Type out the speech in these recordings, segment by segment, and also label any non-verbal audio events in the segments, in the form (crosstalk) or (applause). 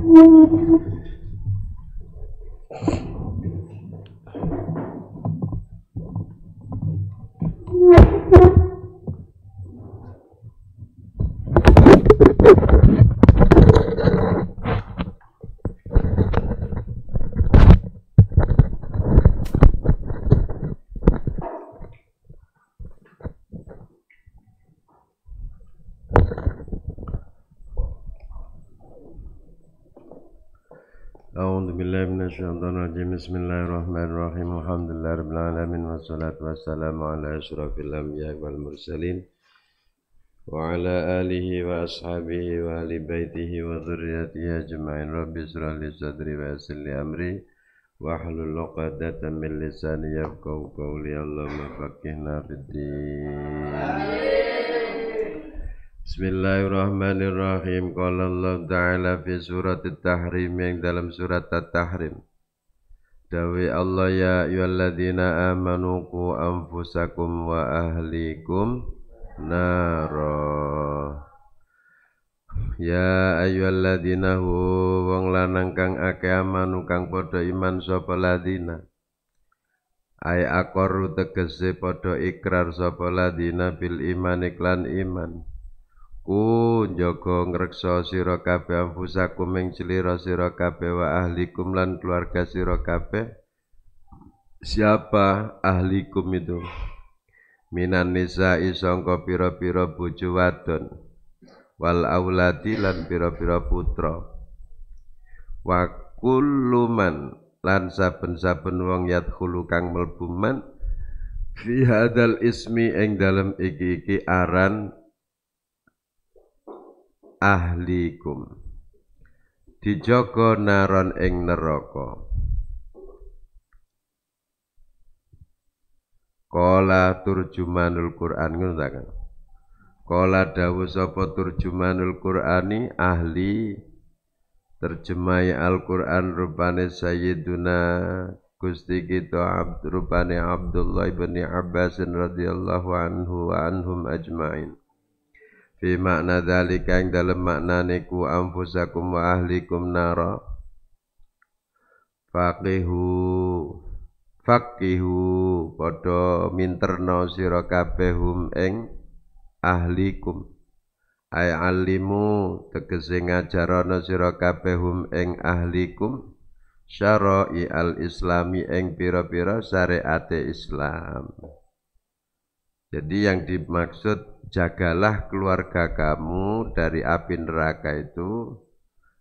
ね。Şeytan Racim Bismillahirrahmanirrahim Elhamdülillahi Rabbil Alemin Ve salatu ve selamu ala eşrafil enbiya vel mürselin Ve ala alihi ve ashabihi ve ali beytihi ve zürriyetihi ecma'in Rabbi sürali sadri ve esilli min lisani yefkav kavli Allahümme fakihna fiddin Bismillahirrahmanirrahim. Qala Allah Ta'ala fi surat at yang dalam surat at Dawi Allah ya ayyuhalladzina amanu qu anfusakum wa ahlikum naro Ya ayyuhalladzina hu wong lanang kang akeh amanu kang padha iman sapa ladina Ai akoru tegese padha ikrar sapa ladina bil iman iklan iman ku njaga ngreksa sira kabeh anfusakum ing slira sira kabeh wa ahlikum lan keluarga sira kabeh siapa ahlikum itu minan nisa'i sangka pira-pira bojo wadon wal auladi lan pira-pira putra wa kulluman lan saben-saben wong yadkhulu kang mlebu man fi hadal ismi ing dalem iki-iki aran ahlikum dijogo naron ing neraka Kola turjumanul Qur'an ngono Kola dawu sapa turjumanul Qur'ani ahli terjemah Al-Qur'an rupane Sayyiduna Gusti kita abd, rupane Abdullah bin Abbas radhiyallahu anhu wa anhum ajmain fi makna dalika ing dalem maknane ku anfusakum wa ahlikum nara faqihu faqihu padha minterno sira kabehum ing ahlikum ay alimu tegese ngajarana sira kabehum ing ahlikum syara'i al islami ing pira-pira syariate Islam jadi yang dimaksud jagalah keluarga kamu dari api neraka itu,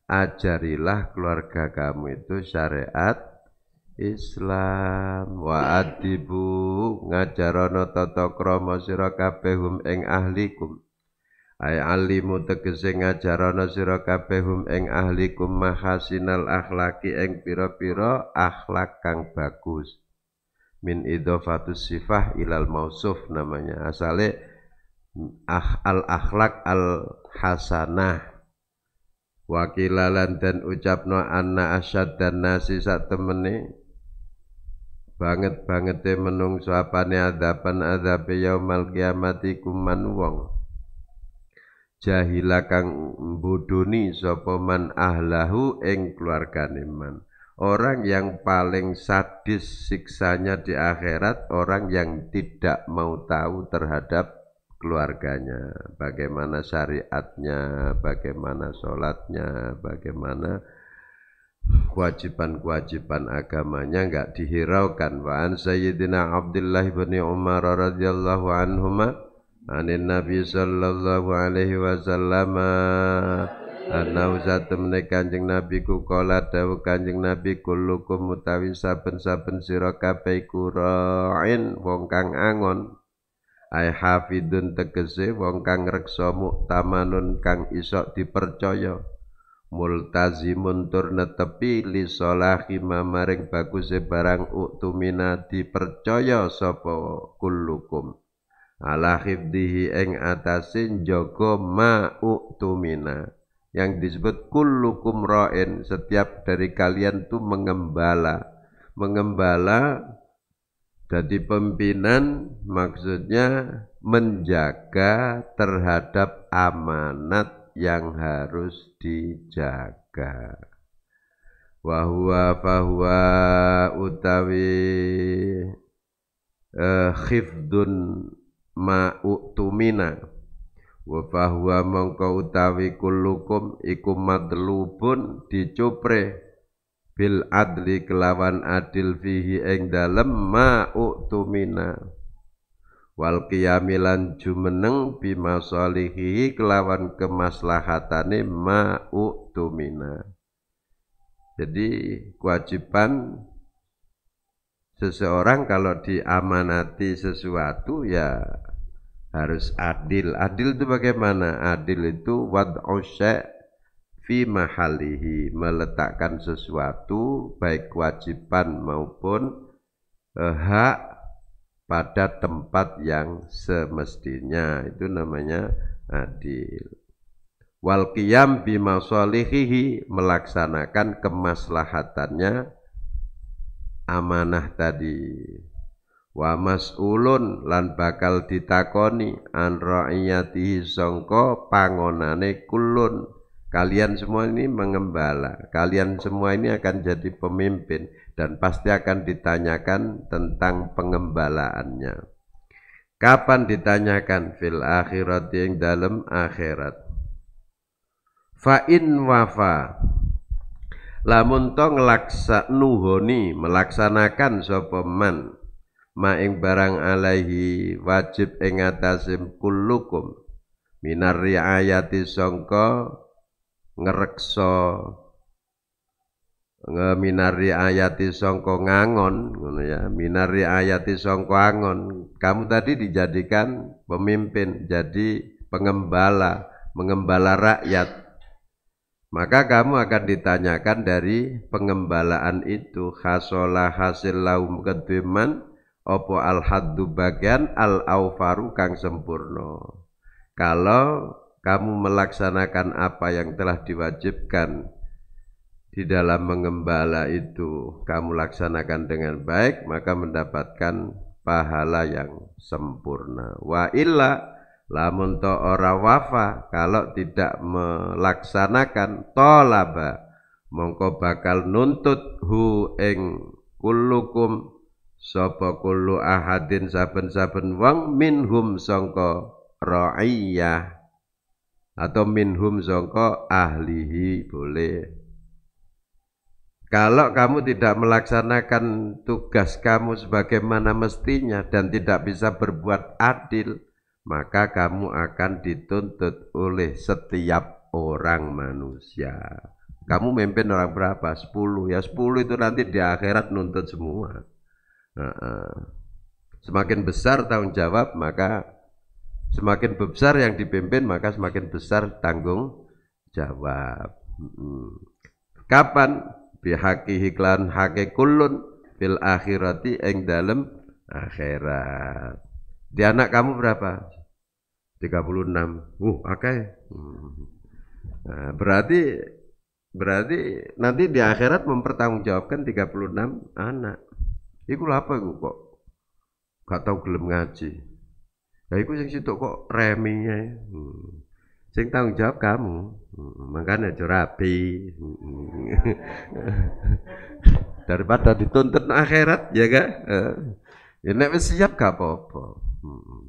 ajarilah keluarga kamu itu syariat Islam wa adibu ngajarono tata krama sira kabeh hum ing ahlikum ay alimu tegese ngajarono sira kabeh hum ing ahlikum mahasinal akhlaki ing pira-pira akhlak kang bagus min idofatus sifah ilal mausuf namanya asale ah, al akhlak al hasanah wakilalan dan ucapno anna asyad dan nasi sak temene banget banget menung suapane adapan adape yaumal kiamati kuman wong jahila kang bodoni sapa man ahlahu ing keluargane man Orang yang paling sadis siksanya di akhirat orang yang tidak mau tahu terhadap keluarganya, bagaimana syariatnya, bagaimana sholatnya, bagaimana kewajiban-kewajiban agamanya enggak dihiraukan. Wa an Sayyidina Abdullah bin Umar radhiyallahu anhuma anin Nabi sallallahu alaihi wasallam Ana usah temne Kanjeng Nabi ku kala dawuh Kanjeng Nabi kulukum mutawi saben-saben sira kabeh kurain wong kang angon ai hafidun tegese wong kang reksa muktamanun kang iso dipercaya multazimun tur netepi li salahi mamaring baguse barang utumina dipercaya sapa kulukum ala eng ing atasin jaga ma utumina yang disebut kullukum ra'in setiap dari kalian tuh mengembala mengembala jadi pimpinan maksudnya menjaga terhadap amanat yang harus dijaga wahwa fahuwa utawi eh, khifdun ma'u'tumina wa bahwa mongko utawi kullukum iku madlubun dicupre bil adli kelawan adil fihi ing dalem ma utumina wal qiyamilan jumeneng bimasalihi kelawan kemaslahatane ma utumina jadi kewajiban seseorang kalau diamanati sesuatu ya harus adil. Adil itu bagaimana? Adil itu wad fi mahalihi meletakkan sesuatu baik kewajiban maupun eh, hak pada tempat yang semestinya itu namanya adil wal qiyam bima melaksanakan kemaslahatannya amanah tadi wa mas'ulun lan bakal ditakoni an ra'iyatihi sangka pangonane kulun kalian semua ini mengembala kalian semua ini akan jadi pemimpin dan pasti akan ditanyakan tentang pengembalaannya kapan ditanyakan fil akhirat yang dalam akhirat fa in wafa lamun to nuhoni melaksanakan sapa man maing barang alaihi wajib ing atasim kullukum minar riayati sangka nge minari ayati songko ngangon ngono ya minari ayati songko angon kamu tadi dijadikan pemimpin jadi pengembala mengembala rakyat maka kamu akan ditanyakan dari pengembalaan itu khasola hasil laum kedeman opo al haddu bagian al aufaru kang sempurna kalau kamu melaksanakan apa yang telah diwajibkan di dalam mengembala itu kamu laksanakan dengan baik maka mendapatkan pahala yang sempurna wa illa lamun to ora wafa kalau tidak melaksanakan tolaba mongko bakal nuntut hu ing kullukum sapa kullu ahadin saben-saben wong minhum sangka ra'iyah atau minhum sangka ahlihi boleh kalau kamu tidak melaksanakan tugas kamu sebagaimana mestinya dan tidak bisa berbuat adil, maka kamu akan dituntut oleh setiap orang manusia. Kamu memimpin orang berapa? 10 ya 10 itu nanti di akhirat nuntut semua. Semakin besar tanggung jawab maka semakin besar yang dipimpin maka semakin besar tanggung jawab. Kapan bihaki hiklan hake kulun fil akhirati eng dalam akhirat. Di anak kamu berapa? 36. Uh, okay. Hmm. Nah, berarti berarti nanti di akhirat mempertanggungjawabkan 36 anak. Iku apa iku kok gak tau gelem ngaji. Ya iku sing situ kok remi Hmm. Sing tanggung jawab kamu. Hmm. Makanya aja rapi. Hmm. (laughs) Daripada dituntut akhirat ya gak? Eh. Ya nek wis siap gak apa-apa. Hmm.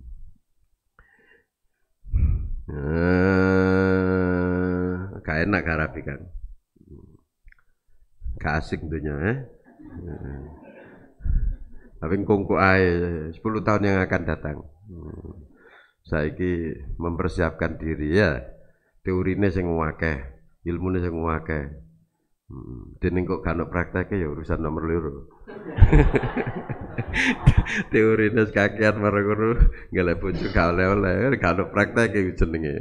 Hmm. gak enak gak rapi kan. Hmm. Gak dunia eh. eh. Tapi kongko ae 10 tahun yang akan datang. Hmm. ini mempersiapkan diri ya. teorinya sing akeh, ilmune sing akeh. Hmm. kok gak prakteknya ya urusan nomor liru, (laughs) teorinya kakian marang guru nggak bojo juga oleh-oleh, gak prakteknya itu jenenge.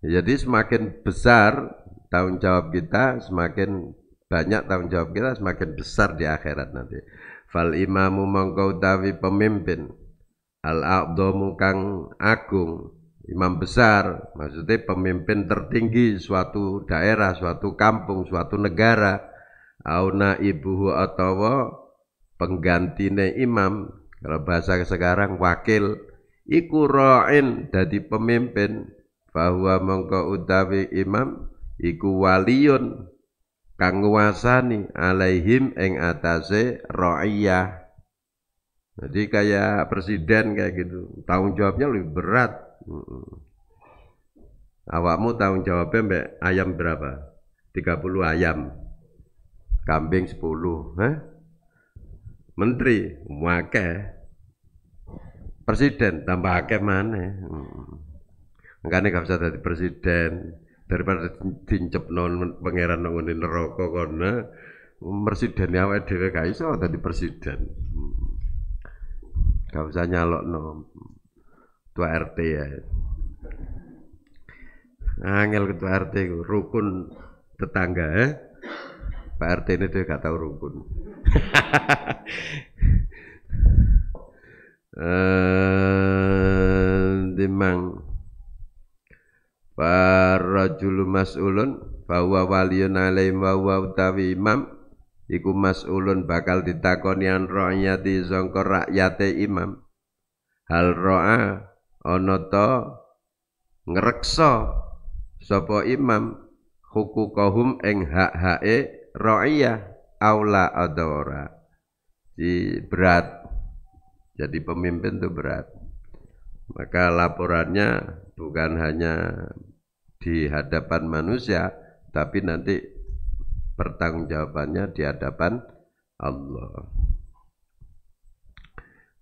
Jadi semakin besar tanggung jawab kita, semakin banyak tanggung jawab kita semakin besar di akhirat nanti fal imamu mongkau tawi pemimpin al abdomu kang agung imam besar maksudnya pemimpin tertinggi suatu daerah suatu kampung suatu negara auna ibuhu atau penggantine imam kalau bahasa sekarang wakil iku ra'in dadi pemimpin bahwa mongko utawi imam iku waliyun kang nguasani alaihim eng atase ra'iyah. Jadi kayak presiden kayak gitu, tanggung jawabnya lebih berat. Awakmu tanggung jawabnya mbak ayam berapa? 30 ayam. Kambing 10, Hah? Menteri wakai. presiden tambah akeh mana? Enggak nih gak bisa jadi presiden daripada non pangeran nang ngene neraka kono mersidene awake dhewe gak iso dadi presiden. Gak usah nyalokno ketua RT ya. Angel ketua RT rukun tetangga ya. Pak RT ini dia gak tahu rukun. (laughs) eh, dimang Farajul mas'ulun bahwa waliyun alaihim wa utawi imam iku mas'ulun bakal ditakoni an rakyati sangka rakyate imam. Hal ro'a ana ta sopo sapa imam hukukahum ing hak-hake ra'iyah aula adora. Di berat. Jadi pemimpin itu berat. Maka laporannya bukan hanya di hadapan manusia, tapi nanti pertanggungjawabannya di hadapan Allah.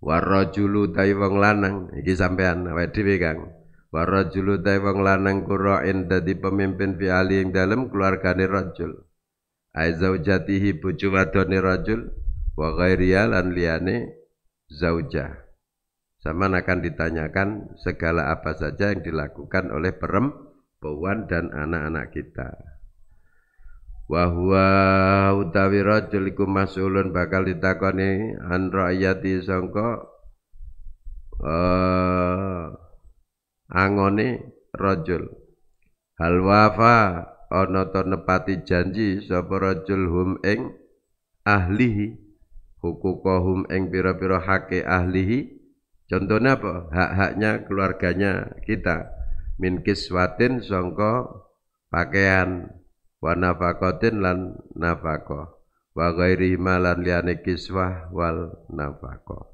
Warajulu dai wong lanang, iki sampean awake dhewe Kang. Warajulu dai wong lanang kura'in dadi pemimpin fi ali ing dalem keluargane rajul. Aizaujatihi bojo wadone rajul wa ghairiya lan liyane zaujah. Saman akan ditanyakan segala apa saja yang dilakukan oleh perempuan Puan dan anak-anak kita Wahuwa utawi rojul iku mas'ulun bakal ditakoni an ra'yati sangka uh, Angoni rojul Halwafa wafa to nepati janji sapa rojul hum ing ahlihi hukukohum ing pira-pira hake ahlihi contohnya apa hak-haknya keluarganya kita min kiswatin songko pakaian wa nafakotin lan nafako wa ghairi malan liane kiswah wal nafako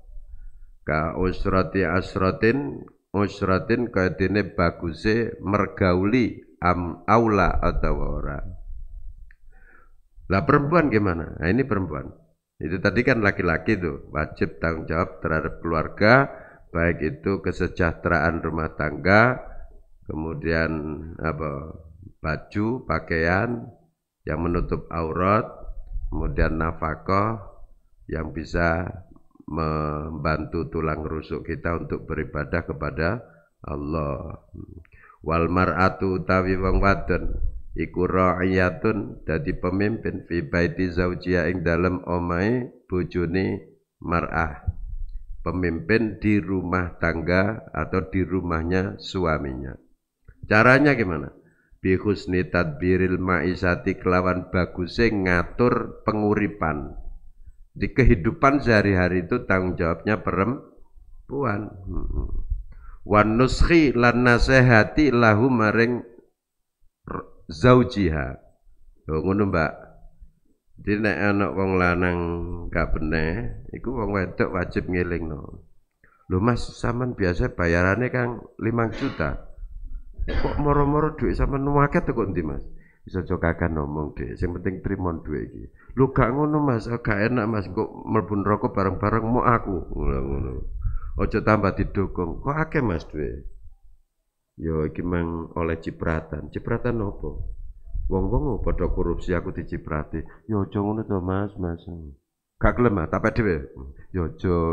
ka usrati asratin usratin kaitine baguse mergauli am aula atau ora lah perempuan gimana nah, ini perempuan itu tadi kan laki-laki tuh wajib tanggung jawab terhadap keluarga baik itu kesejahteraan rumah tangga kemudian apa baju, pakaian yang menutup aurat, kemudian nafkah yang bisa membantu tulang rusuk kita untuk beribadah kepada Allah. Wal mar'atu utawi wong wadon iku ra'iyatun dadi pemimpin fi baiti zaujia ing dalem omahe bojone mar'ah. Pemimpin di rumah tangga atau di rumahnya suaminya. Caranya gimana? Bihusni tadbiril ma'isati kelawan baguse ngatur penguripan. Di kehidupan sehari-hari itu tanggung jawabnya perempuan. Hmm. Wan nuskhi lan nasehati lahu maring zaujiha. Oh, ngono Mbak. Jadi nek anak wong lanang gak bener, iku wong wedok wajib ngelingno. Lho Mas, sampean biasa bayarannya kan 5 juta kok moro-moro duit sama nuwaket tuh konti mas bisa cokakan ngomong deh yang penting trimon duit iki lu gak ngono mas gak enak mas kok melbun rokok bareng-bareng mau aku ngono ojo tambah didukung kok akeh mas duit yo iki mang oleh cipratan cipratan opo wong-wong oh, pada korupsi aku diciprati yo aja ngono mas mas gak gelem ah tapi dhewe yo aja (laughs)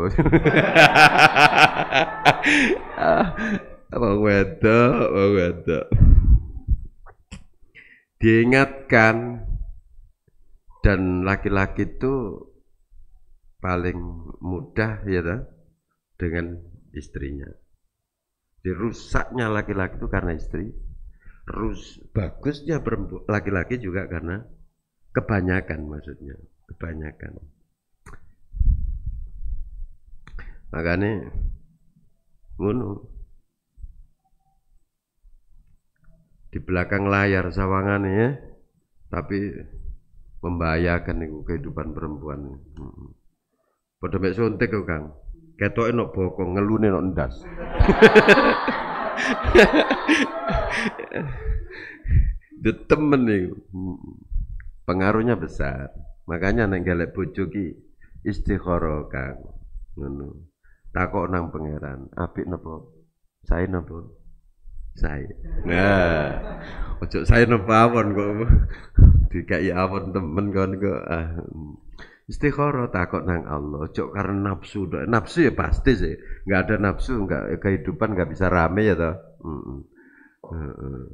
ah. Wong wedok, wong wedok. Diingatkan dan laki-laki itu paling mudah ya dah, dengan istrinya. Dirusaknya laki-laki itu karena istri. Rus bagusnya laki-laki juga karena kebanyakan maksudnya, kebanyakan. Makanya gunung di belakang layar sawangan ya tapi membahayakan itu kehidupan perempuan pada mek suntik kok Kang ketok enok bokong ngelune nok ndas (laughs) detemen nih, pengaruhnya besar makanya neng galak bojo istiqoroh Kang ngono takok nang pangeran apik nopo saya nopo saya. Nah, ojo saya nopawon kok (laughs) dikai awon temen kon kok. Ah. Mm. Istiqoroh takut nang Allah, cok karena nafsu, nafsu ya pasti sih, nggak ada nafsu, nggak kehidupan nggak bisa rame ya toh. Mm -mm. Mm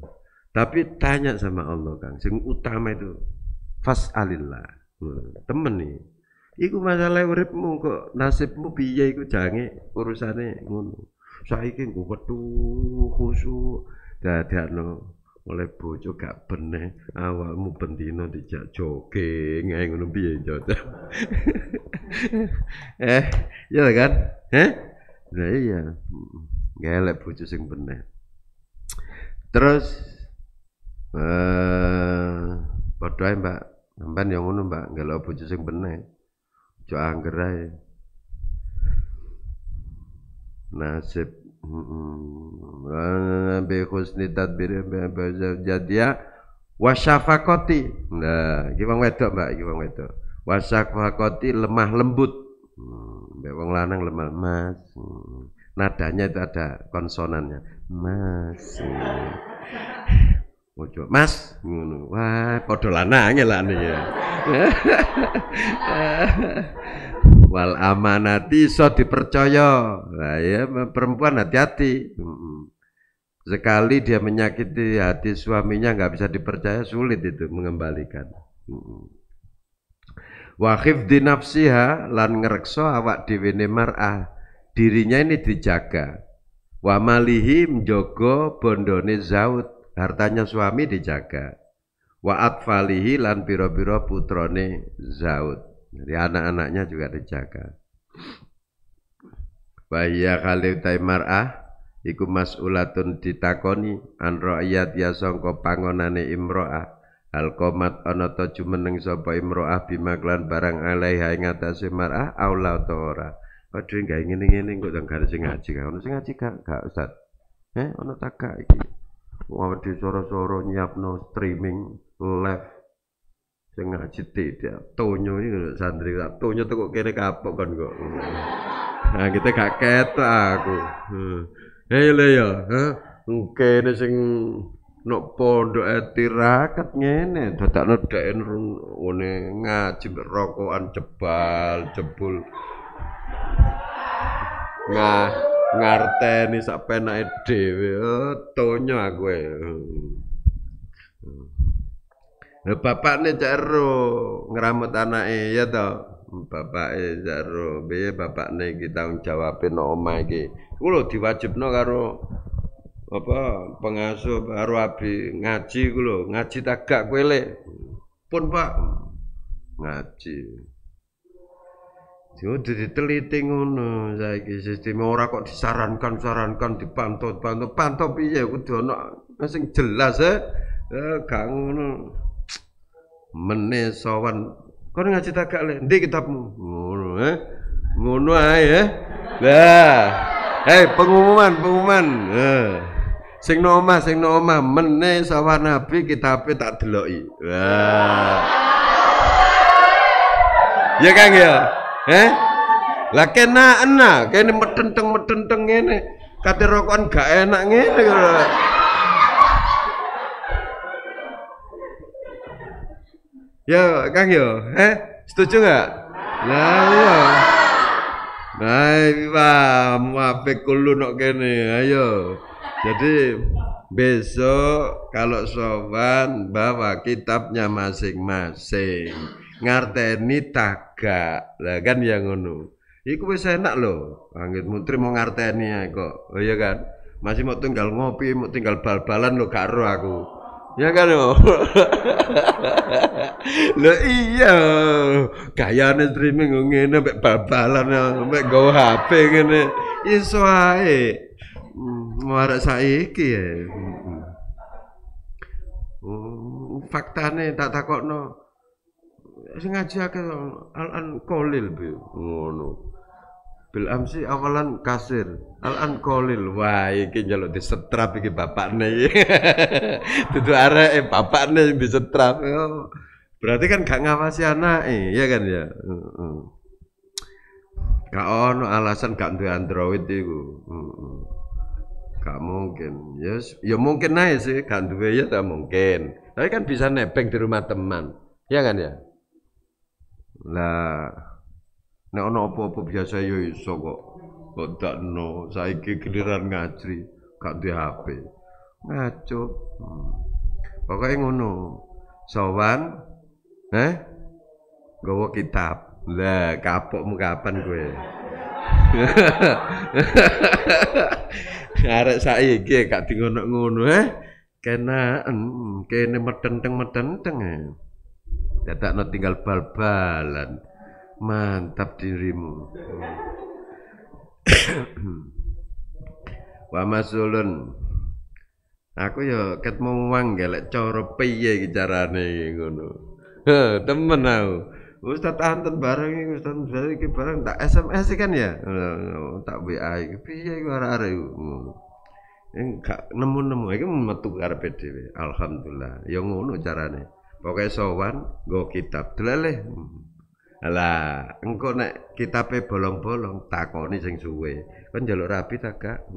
Tapi tanya sama Allah kang, sing utama itu fas alillah, nah, temen nih. Iku masalah uripmu kok nasibmu biaya iku jange urusannya, ngono saiki nggo wetu khusyuk dadakno oleh bojo gak bener awakmu bendina dijak jogging ae ngono piye cocok (laughs) eh ya kan eh nah iya gelek bojo sing bener terus eh uh, mbak sampean yang ngono mbak nggak ngelok bojo sing bener aja angger ae nasib bi husni tadbir jadia wasyafaqati nah iki wong wedok Mbak iki wong wedok wasyafaqati lemah lembut mm, mbek wong lanang lemah mas nadanya itu ada konsonannya mas mm. Ojo, Mas, ngono. Wah, padha lanange lah ya. (laughs) wal amanati so dipercaya nah ya perempuan hati-hati sekali dia menyakiti hati suaminya nggak bisa dipercaya sulit itu mengembalikan wakif di nafsiha lan ngerekso awak dhewe mar'ah dirinya ini dijaga wa malihi mjogo bondone zaud hartanya suami dijaga wa atfalihi lan biro-biro putrone zaud jadi anak-anaknya juga dijaga. Bahia kali mar'ah iku mas'ulatun ditakoni an ra'iyat ya sangka pangonane imro'ah alkomat qomat ana ta jumeneng sapa imro'ah bimaklan barang alaiha ing atase mar'ah aula ta ora padhe gawe ngene-ngene kok gak sing ngaji kan? ono sing ngaji gak gak Ustaz eh ono tak gak iki Wah, di soro-soro nyiapno streaming live sing ngaji tidak ya. tonyo iki lho santri tak tonyo tuh kok kene kapok kan kok nah kita gak ketok aku hmm. Hei le ya, kene sing nok pondok e tirakat ngene dadak nedeken ngene ngaji rokokan jebal jebul nah ngarteni sak penake dhewe oh, tonyo aku e. hmm. Hmm bapak bapakne cak ero ngramut anake ya bapak Bapake jaro ero bapak bapakne iki tanggung jawabe nang omah iki. Iku diwajibno karo apa pengasuh baru abi ngaji iku lho, ngaji tagak kowe le. Pun Pak ngaji. Yo diteliti ngono saiki sistem ora kok disarankan sarankan dipantau pantau pantau piye kudu ana sing jelas eh, eh gak ngono mene kau kon ngaji tagak le ndek kitabmu ngono eh ngono ae eh hei eh, pengumuman pengumuman eh. sing no sing no omah mene sowan nabi kitabe tak deloki wah ya kang ya eh lah kena enak kene metenteng metenteng ngene kate rokokan gak enak ngene Ya, Kang yo. Eh, setuju nggak? Nah, iya. Nah, wah, muape lu nak kene. Ayo. Jadi besok kalau sopan bawa kitabnya masing-masing. Ngarteni taga, Lah kan ya ngono. Iku wis enak lho. Anggit mutri mau ngarteni kok. Oh iya kan? Masih mau tinggal ngopi, mau tinggal bal-balan lho gak aku. Ya kan lo. Lo (laughs) iya. Gayane streaming ngene mek bal-balan mek go HP ngene. Iso ae. Muara hmm, saiki ya. Oh, faktane tak takokno. Sengaja ke Al-An Kolil ngono bil amsi awalan kasir al an kolil wah di setrap disetrap bapak nih, (laughs) dudu areke eh, nih di setrap, berarti kan gak ngawasi eh. ya kan ya kau gak ono alasan gak tuh android itu, gak mungkin yes ya, ya mungkin ae sih gak tuh ya tak mungkin tapi kan bisa nebeng di rumah teman ya kan ya lah Nek ana apa-apa biasa ya iso kok. Kok dakno saiki giliran ngajri gak di HP. Ngaco. Hmm. Pokoke ngono. Sowan eh gawa kitab. Lah kapokmu kapan kowe? (laughs) Arek saiki gak di ngono-ngono eh. Kena kene medenteng-medenteng. Dadakno tinggal bal-balan. mantap dirimu (coughs) wa masulun aku ya ket muwang gelek cara piye iki carane ngono temen aku Ustaz anten bareng iki Ustaz iki bareng tak SMS kan ya tak WA iki piye iku arek-arek ngono enggak nemu-nemu iki metu karepe dhewe alhamdulillah ya ngono carane pokoke sowan nggo kitab deleleh lah, engko nek kitabe bolong-bolong takoni sing suwe. Kon njaluk rabi ta, Kak?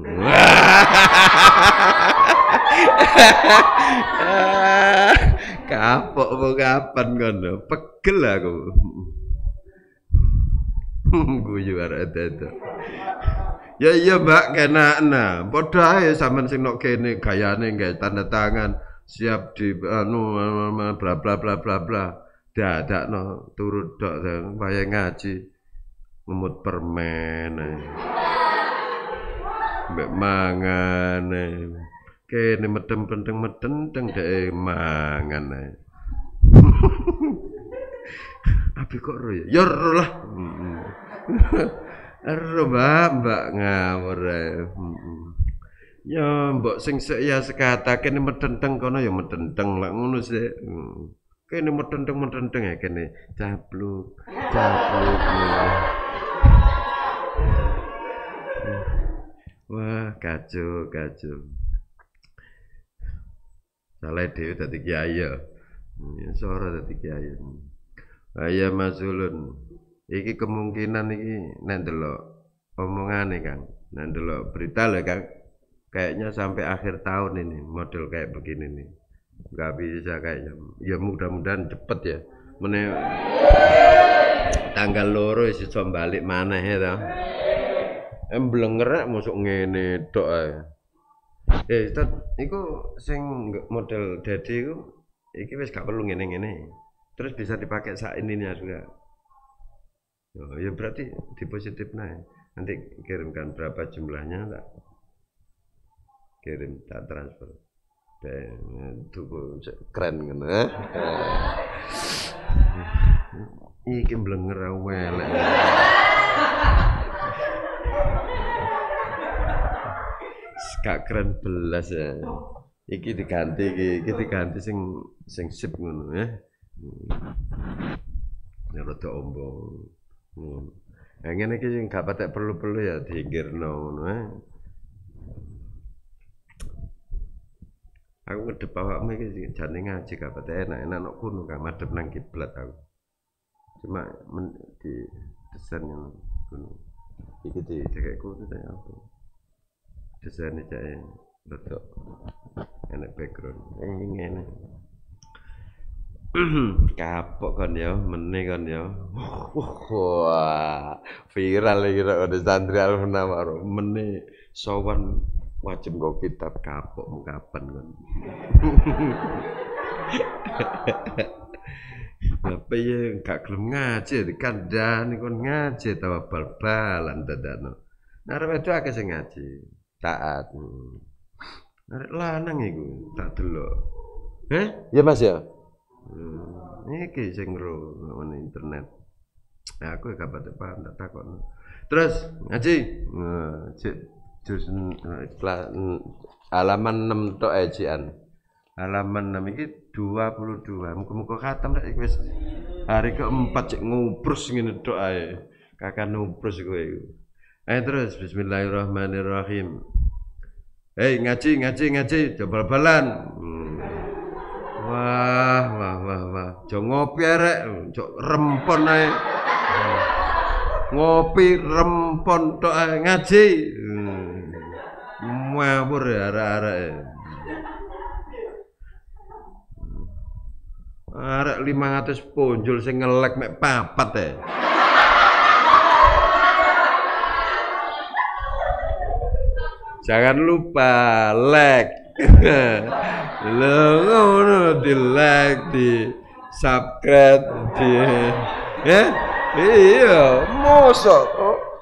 (laughs) Kapok mau kapan ngono? Pegel aku. Hmm, guyu arek dadak. Ya iya Mbak kena Padha ae sampean sing nok kene gayane gawe tanda tangan siap di anu bla bla bla bla bla. dadak no turu dok dan bayang ngaji ngemut permen mbek mangan kene medem penteng medem teng dek mangan (laughs) Abi kok ro ya? Ya lah. (laughs) Ro mbak, mbak ngawur. Ya mbok sing sik ya sekatake medenteng kono ya medenteng lek ngono sik. Mm. kene metenteng metenteng ya kene cabluk cabluk wah kacau kacau salah Dewi tadi kiai ya iya, sora tadi kiai Ayah masulun iki kemungkinan iki nek omongan nih kan nek berita lah kan kayaknya sampai akhir tahun ini model kayak begini nih nggak bisa kayaknya ya mudah-mudahan cepet ya mene tanggal loro iso balik maneh ya toh emblengerak eh, masuk ngene doa ya eh itu itu sing model dadi itu iki wis gak perlu ngene-ngene terus bisa dipakai saat ini ya juga oh, ya berarti di positif naik ya. nanti kirimkan berapa jumlahnya tak kirim tak transfer Duku keren kena. Eh? Iki blenger elek. Gak keren belas ya. Iki diganti iki, iki diganti sing sing sip ngono ya. Ya rada ombo. Ngono. Hmm. Nah, ngene iki sing gak patek perlu-perlu ya diinggirno ngono ya. aku kedep awakmu iki jane ngaji gak pate enak-enak nok kuno kang madhep nang kiblat aku cuma men, di desain yang kuno iki di cekek kuno saya apa desainnya cek betul enak background ini enak (clears throat) kapok kan ya meni kan ya wah viral iki Udah santri alhamdulillah. Meni, sowan Macem kok kitab kapok kapan kan. (laughs) Apa ya gak gelem ngaji dikandani kon ngaji tawa bal-balan dadano. nara itu akeh sing ngaji, taat. nara lanang iku tak delok. eh Ya Mas ya. Hmm. Iki sing ngro internet. Nah, aku gak pate tak takon. Terus ngaji. Nah, dus halaman 6 tok ejian. Halaman 6 iki 22. mukul-mukul khatam rek wis hari keempat cek ngubrus ngene tok ae. Kakak nubrus kowe iku. Ayo terus bismillahirrahmanirrahim. Hei ngaji ngaji ngaji jebal-balan. Hmm. Wah wah wah wah. Jo ngopi arek, jo rempon ae. Hmm. Ngopi rempon tok ngaji. Hmm ngawur ya arek-arek. Ya. Arek 500 ponjol sing ngelek mek papat ya. Jangan lupa like. (laughs) Lho ngono di like di subscribe di eh iya mosok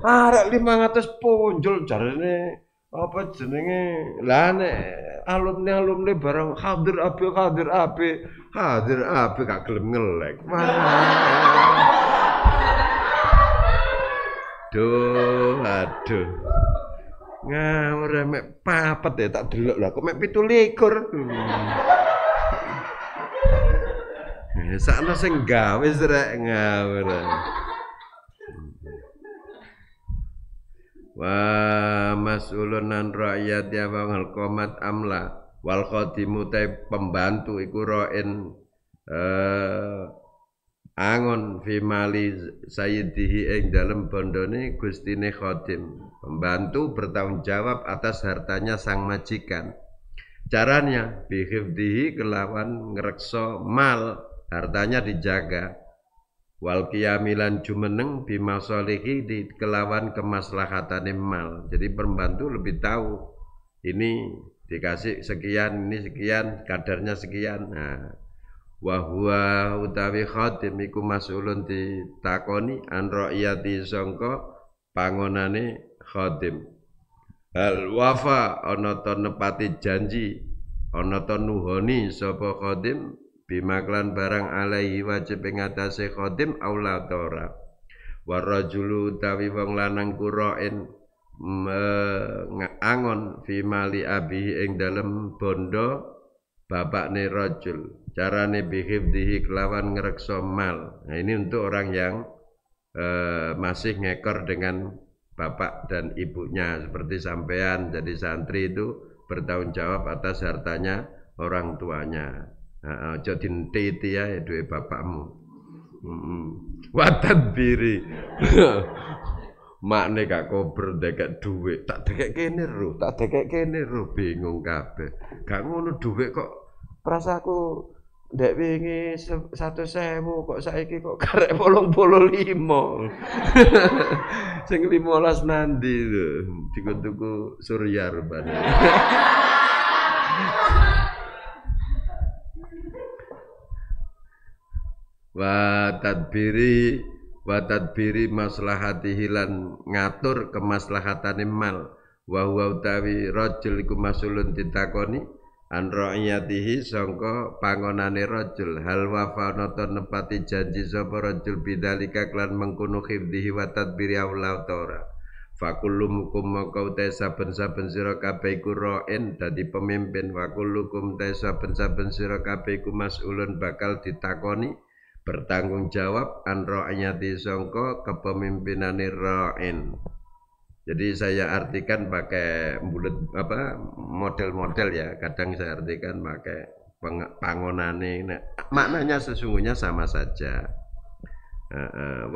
arek 500 cari jarene apa jenenge lah nek alumni alumni bareng hadir api hadir api hadir api gak gelem ngelek (laughs) Duh, aduh. Ngamur mek papet ya tak delok lah kok mek 17. Ya hmm. sakno sing gawe srek ngamur. wa masulunan rakyat ya wa komat amla wal khadimu pembantu iku roen eh, angon fi mali sayyidihi ing dalem bondone gustine khadim pembantu bertanggung jawab atas hartanya sang majikan caranya bihifdihi kelawan ngerekso mal hartanya dijaga wal kiamilan jumeneng bima solihi di kelawan kemaslahatan mal. Jadi pembantu lebih tahu ini dikasih sekian, ini sekian, kadarnya sekian. Nah, wahua utawi khatim iku mas'ulun ditakoni an ra'iyati songko pangonane khatim. Hal wafa onoto nepati janji, onoto nuhoni sopo khatim bimaklan barang alaihi wajib ing atase khodim aula dora warajulu utawi wong lanang kurain angon fimali abi ing dalam bondo bapak ne rajul carane bihibdihi kelawan ngrekso mal nah ini untuk orang yang eh, masih ngekor dengan bapak dan ibunya seperti sampean jadi santri itu bertanggung jawab atas hartanya orang tuanya aja dintiti ya duwe bapakmu heeh biri, (laughs) makne gak kober dekek dhuwit tak deket kene ro tak deket kene ro bingung kabeh gak ngono dhuwit kok prasaku Dek wingi satu sebu kok saiki kok (laughs) karek polong polo limo. (laughs) Sing limolas nanti tuh. Tuku-tuku surya rupanya. wa tadbiri wa tadbiri maslahati hilan ngatur kemaslahatane mal wa huwa utawi rajul iku masulun ditakoni an ra'iyatihi sangka pangonane rajul hal wafa nata nepati janji sapa rajul bidalika klan mengkono khibdihi wa tadbiri aula ora Fakulum kum mongkau te saben-saben sira kabeh iku ra'in dadi pemimpin wa kullukum te saben-saben sira kabeh iku mas'ulun bakal ditakoni bertanggung jawab an ra'yati songko kepemimpinane roin Jadi saya artikan pakai bulat apa model-model ya. Kadang saya artikan pakai pangonane. Nah, maknanya sesungguhnya sama saja. Uh, uh,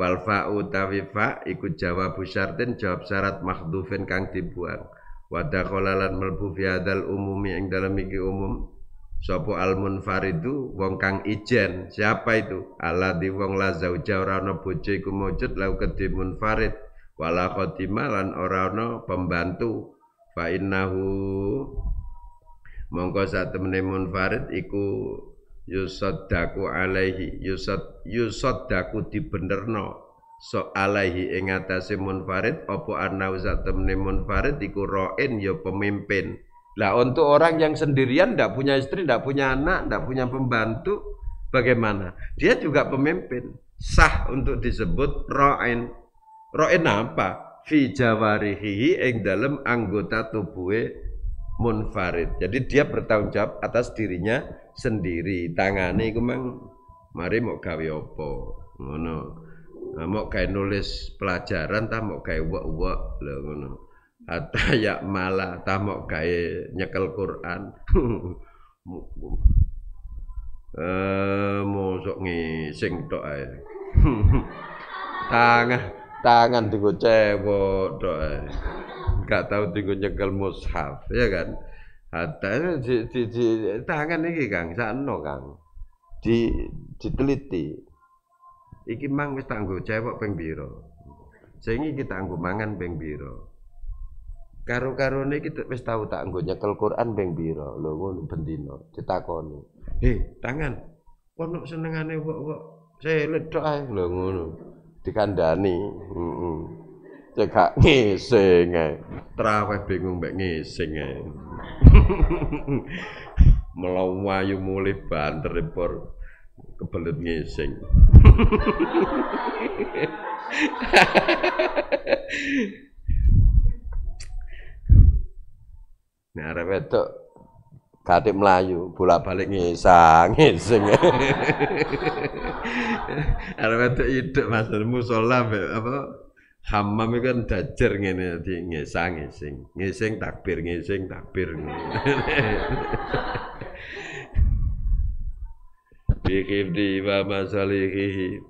ikut jawab utawi jawab syarat makhdufin kang dibuang. wadah kolalan melbu fiadal umumi yang dalam iki umum Sopo al munfaridu wong kang ijen. Siapa itu? di wong la zauja ora ana bojo iku maujud lau kedhe munfarid wala Orano lan ora ana pembantu. Fa innahu mongko satemene munfarid iku yusaddaku alaihi yusad yusaddaku dibenerno so alaihi ing atase munfarid apa ana satemene munfarid iku roin ya pemimpin. Nah untuk orang yang sendirian, tidak punya istri, tidak punya anak, tidak punya pembantu, bagaimana? Dia juga pemimpin. Sah untuk disebut ro'en. Ro'en apa? Fi jawarihi ing dalam anggota tubuhe munfarid. Jadi dia bertanggung jawab atas dirinya sendiri. Tangane iku mang mari mau gawe apa? Ngono. Nah, mau kayak nulis pelajaran ta mau kayak uwak-uwak lho ngono hatta (laughs) ya malah tamok kae nyekel Quran (laughs) eh mosok ngising tok ae (laughs) tangan tangan digo cebok tok ae gak tau nyekel mushaf ya kan hatta di, di, di tangan iki Kang sakno Kang di diteliti iki mang wis tanggo cebok ping pira sing iki tanggo mangan ping pira Karo-karone kita wis tau tak nggo nyekel Quran ping pira lho ngono bendino ditakoni. He, tangan. Ono senengane kok saya seledok ae lo ngono. Dikandani. Heeh. Cekak ngising ae. Traweh bingung beng ngising ae. (laughs) Melawayu mulih banter por kebelet ngising. (laughs) Nah, arep wedok kate melayu, bolak-balik ngisang, ngising. (laughs) arep itu hidup maksud musola apa hamam itu kan dajer ngene di ngisang, ngising. Ngising takbir, ngising takbir. (laughs) di wa masalihi.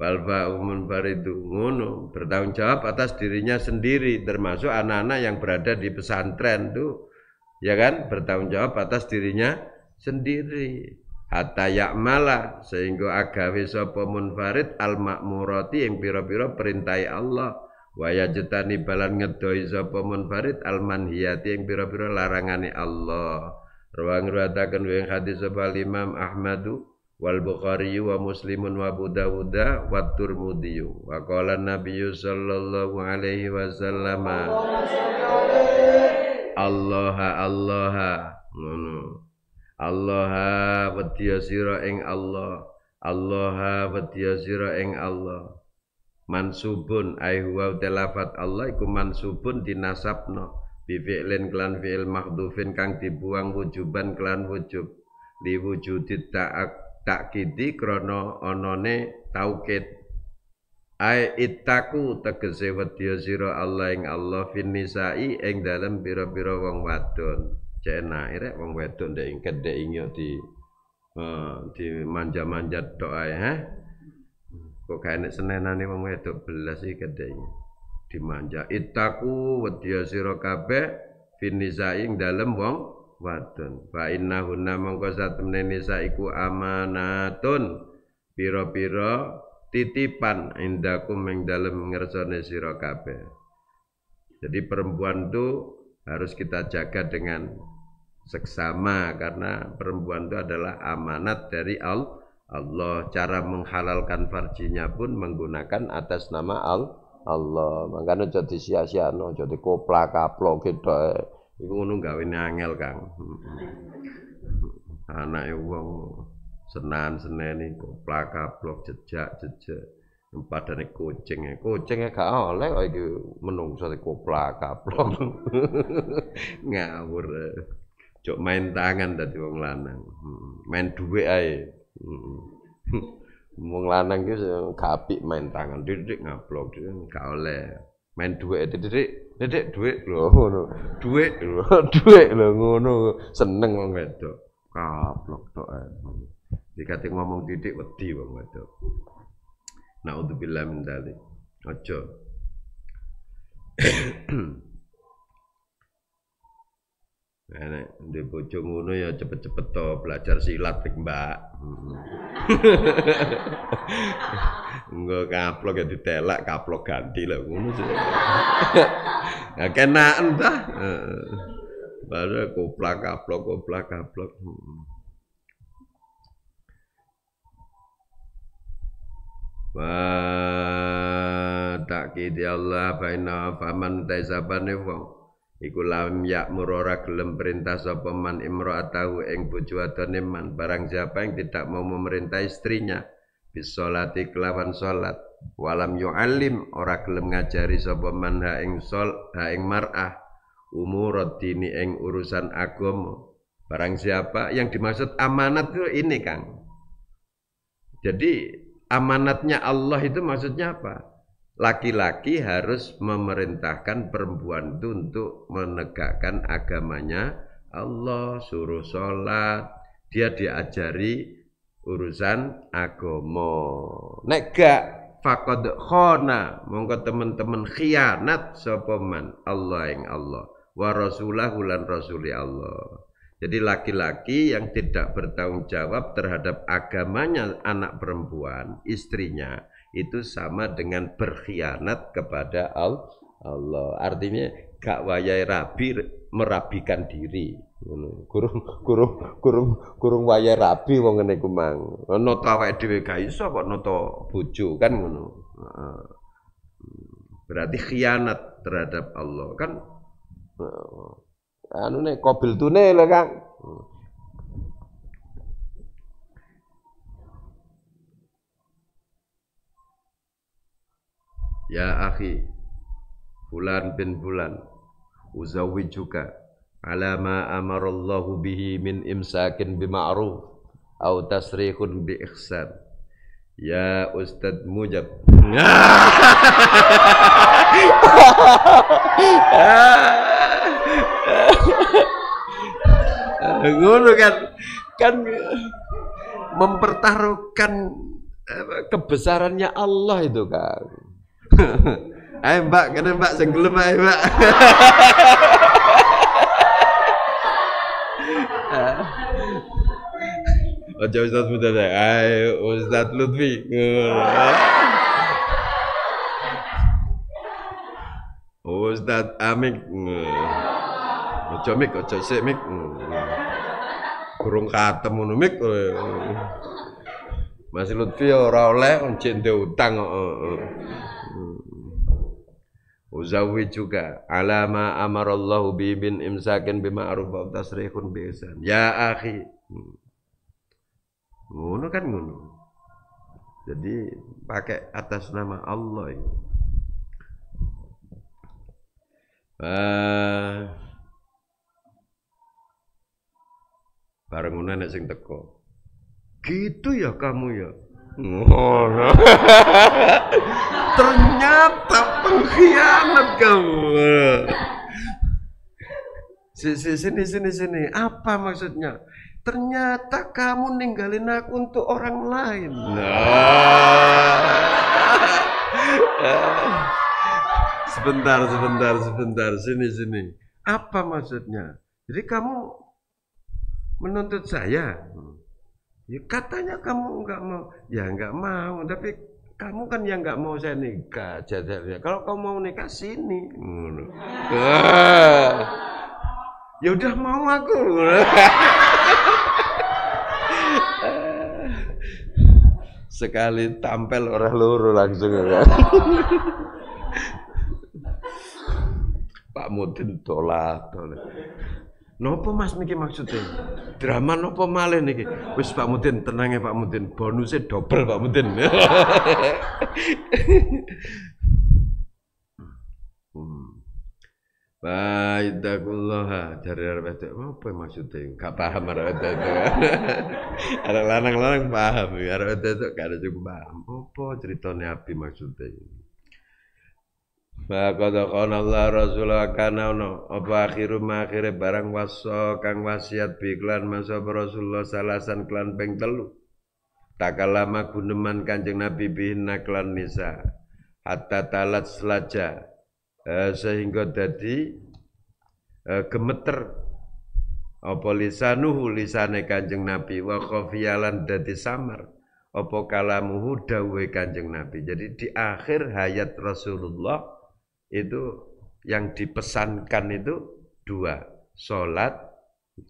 Balba umun baridu ngono bertanggung jawab atas dirinya sendiri termasuk anak-anak yang berada di pesantren tuh ya kan bertanggung jawab atas dirinya sendiri hatta yakmala sehingga agawe sapa munfarid al makmurati yang pira-pira perintai Allah wa yajtani balan ngedoi sapa munfarid al manhiyati yang pira-pira larangane Allah ruang ruwataken wing hadis sapa Imam Ahmadu wal Bukhari wa Muslimun wa Abu Dawud wa Turmudi wa qala Nabi sallallahu alaihi wasallam Allah Allah ngono Allah wedya sira ing Allah Allah wedya sira ing Allah mansubun ai huwa telafat Allah iku mansubun dinasabno bi fi'lin klan fi'il mahdhufin kang dibuang wujuban klan wujub li wujudi ta'ak takkidi krana anane taukid ai itaku tegese wedya sira Allah ing Allah finisai nisa'i ing dalem pira-pira wong wadon cenake rek wong wedok ndek ingket ndek ingyo di uh, di manja-manja doa ya. kok gak enek senenane wong wedok belas iki kedenge dimanja itaku wedya sira kabeh finisaing dalem wong wadon fa innahunna mongko satemne nisa iku amanatun pira-pira titipan indakum ing dalem ngersane sira kabeh jadi perempuan itu harus kita jaga dengan seksama karena perempuan itu adalah amanat dari Allah Allah cara menghalalkan farjinya pun menggunakan atas nama Allah Allah makanya jadi sia-sia no jadi kopla kaplo gitu Iku ngono gawe angel, Kang. Anake wong senan seneni koplak kaplok jejak jejak padane kucing kucing gak oleh kok iki menungso koplak kaplok (laughs) ngawur eh. cok main tangan dadi wong lanang main dhuwit ae (laughs) wong lanang ki gak apik main tangan didik ngaplok gak oleh main dhuwit didik Nek duit lho ngono. duit lho, (laughs) duit lho ngono. Seneng wong wedok. Kaplok tok emang. Dikate ngomong titik wedi wong wedok. Nauzubillah min dzalik. Aja. (clears throat) Nenek, eh, di bojo ngono ya cepet-cepet to belajar silat rek, Mbak. Hmm. (laughs) Engko kaplok ya ditelak, kaplok ganti lah ngono sih. Ya kena entah Baru koplak kaplok koplak kaplok. Hmm. Wa takidi Allah baina faman taisabane wong. Iku lam yak murora gelem perintah sapa man imra'atahu ing bojo adone man barang siapa yang tidak mau memerintah istrinya salati kelawan salat walam yu'allim ora gelem ngajari sapa man ha ing sol ha ing mar'ah umurat dini ing urusan agama barang siapa yang dimaksud amanat itu ini Kang jadi amanatnya Allah itu maksudnya apa laki-laki harus memerintahkan perempuan itu untuk menegakkan agamanya Allah suruh sholat dia diajari urusan agama nek gak fakod khona mongko temen-temen khianat sopoman Allah yang Allah wa rasulahu rasuli Allah jadi laki-laki yang tidak bertanggung jawab terhadap agamanya anak perempuan istrinya itu sama dengan berkhianat kepada Allah. Artinya gak wayai rabi merabikan diri. Kurung kurung kurung kurung wayai rabi wong ngene ku mang. Noto awake dhewe gak iso kok noto bojo kan ngono. Berarti khianat terhadap Allah kan anu nek kobil tunel kan. Ya akhi, bulan bin fulan, juga, ala ma amarallahu bihi min imsakin bima'ruf au tasrihun bi ihsan. Ya Ustaz Mujab. Ngono kan kan mempertaruhkan eh, kebesarannya Allah itu kan. eh mbak karena mbak senggelem aja mbak Ojo Ustaz Muda ay Ustaz Lutfi Ustaz Amik Ojo Mik, ojo Sik Mik Kurung katem ngono Mik Mas Lutfi ora oleh njek utang kok Hmm. Uzawi juga alama amarallahu bi bin imsakin bima ma'ruf wa tasrihun bi ihsan. Ya akhi. Hmm. Ngono kan ngono. Jadi pakai atas nama Allah. Uh, bareng ngono nek sing teko. Gitu ya kamu ya. (laughs) Ternyata pengkhianat kamu. Sini, sini, sini, sini. Apa maksudnya? Ternyata kamu ninggalin aku untuk orang lain. Nah. (laughs) sebentar, sebentar, sebentar. Sini, sini. Apa maksudnya? Jadi kamu menuntut saya. Ya katanya kamu nggak mau, ya nggak mau. Tapi kamu kan yang nggak mau saya nikah jadinya. Kalau kamu mau nikah sini, ah. ya udah mau aku. (laughs) Sekali tampil orang luru langsung. Ya kan? (laughs) Pak Mudin tolak. Nopo Mas niki maksudnya? Drama nopo malih nih, Wis Pak Mudin, tenang ya Pak Mudin. Bonusnya double Pak Mudin. Baidakullah (laughs) hmm. dari arep itu apa maksudnya? Gak paham arep itu. Ada (laughs) lanang-lanang paham, arep itu kada cukup paham. Apa ceritanya api maksudnya? Fa qad Allah Rasulullah kana ono apa akhiru akhire barang waso kang wasiat biklan masa Rasulullah salasan klan peng telu. Takalama guneman Kanjeng Nabi bihna klan nisa. Hatta talat selaja eh, sehingga dadi eh, gemeter apa lisanuhu lisane Kanjeng Nabi wa khofialan dadi samar apa kalamuhu dawe Kanjeng Nabi. Jadi di akhir hayat Rasulullah itu yang dipesankan itu dua, sholat,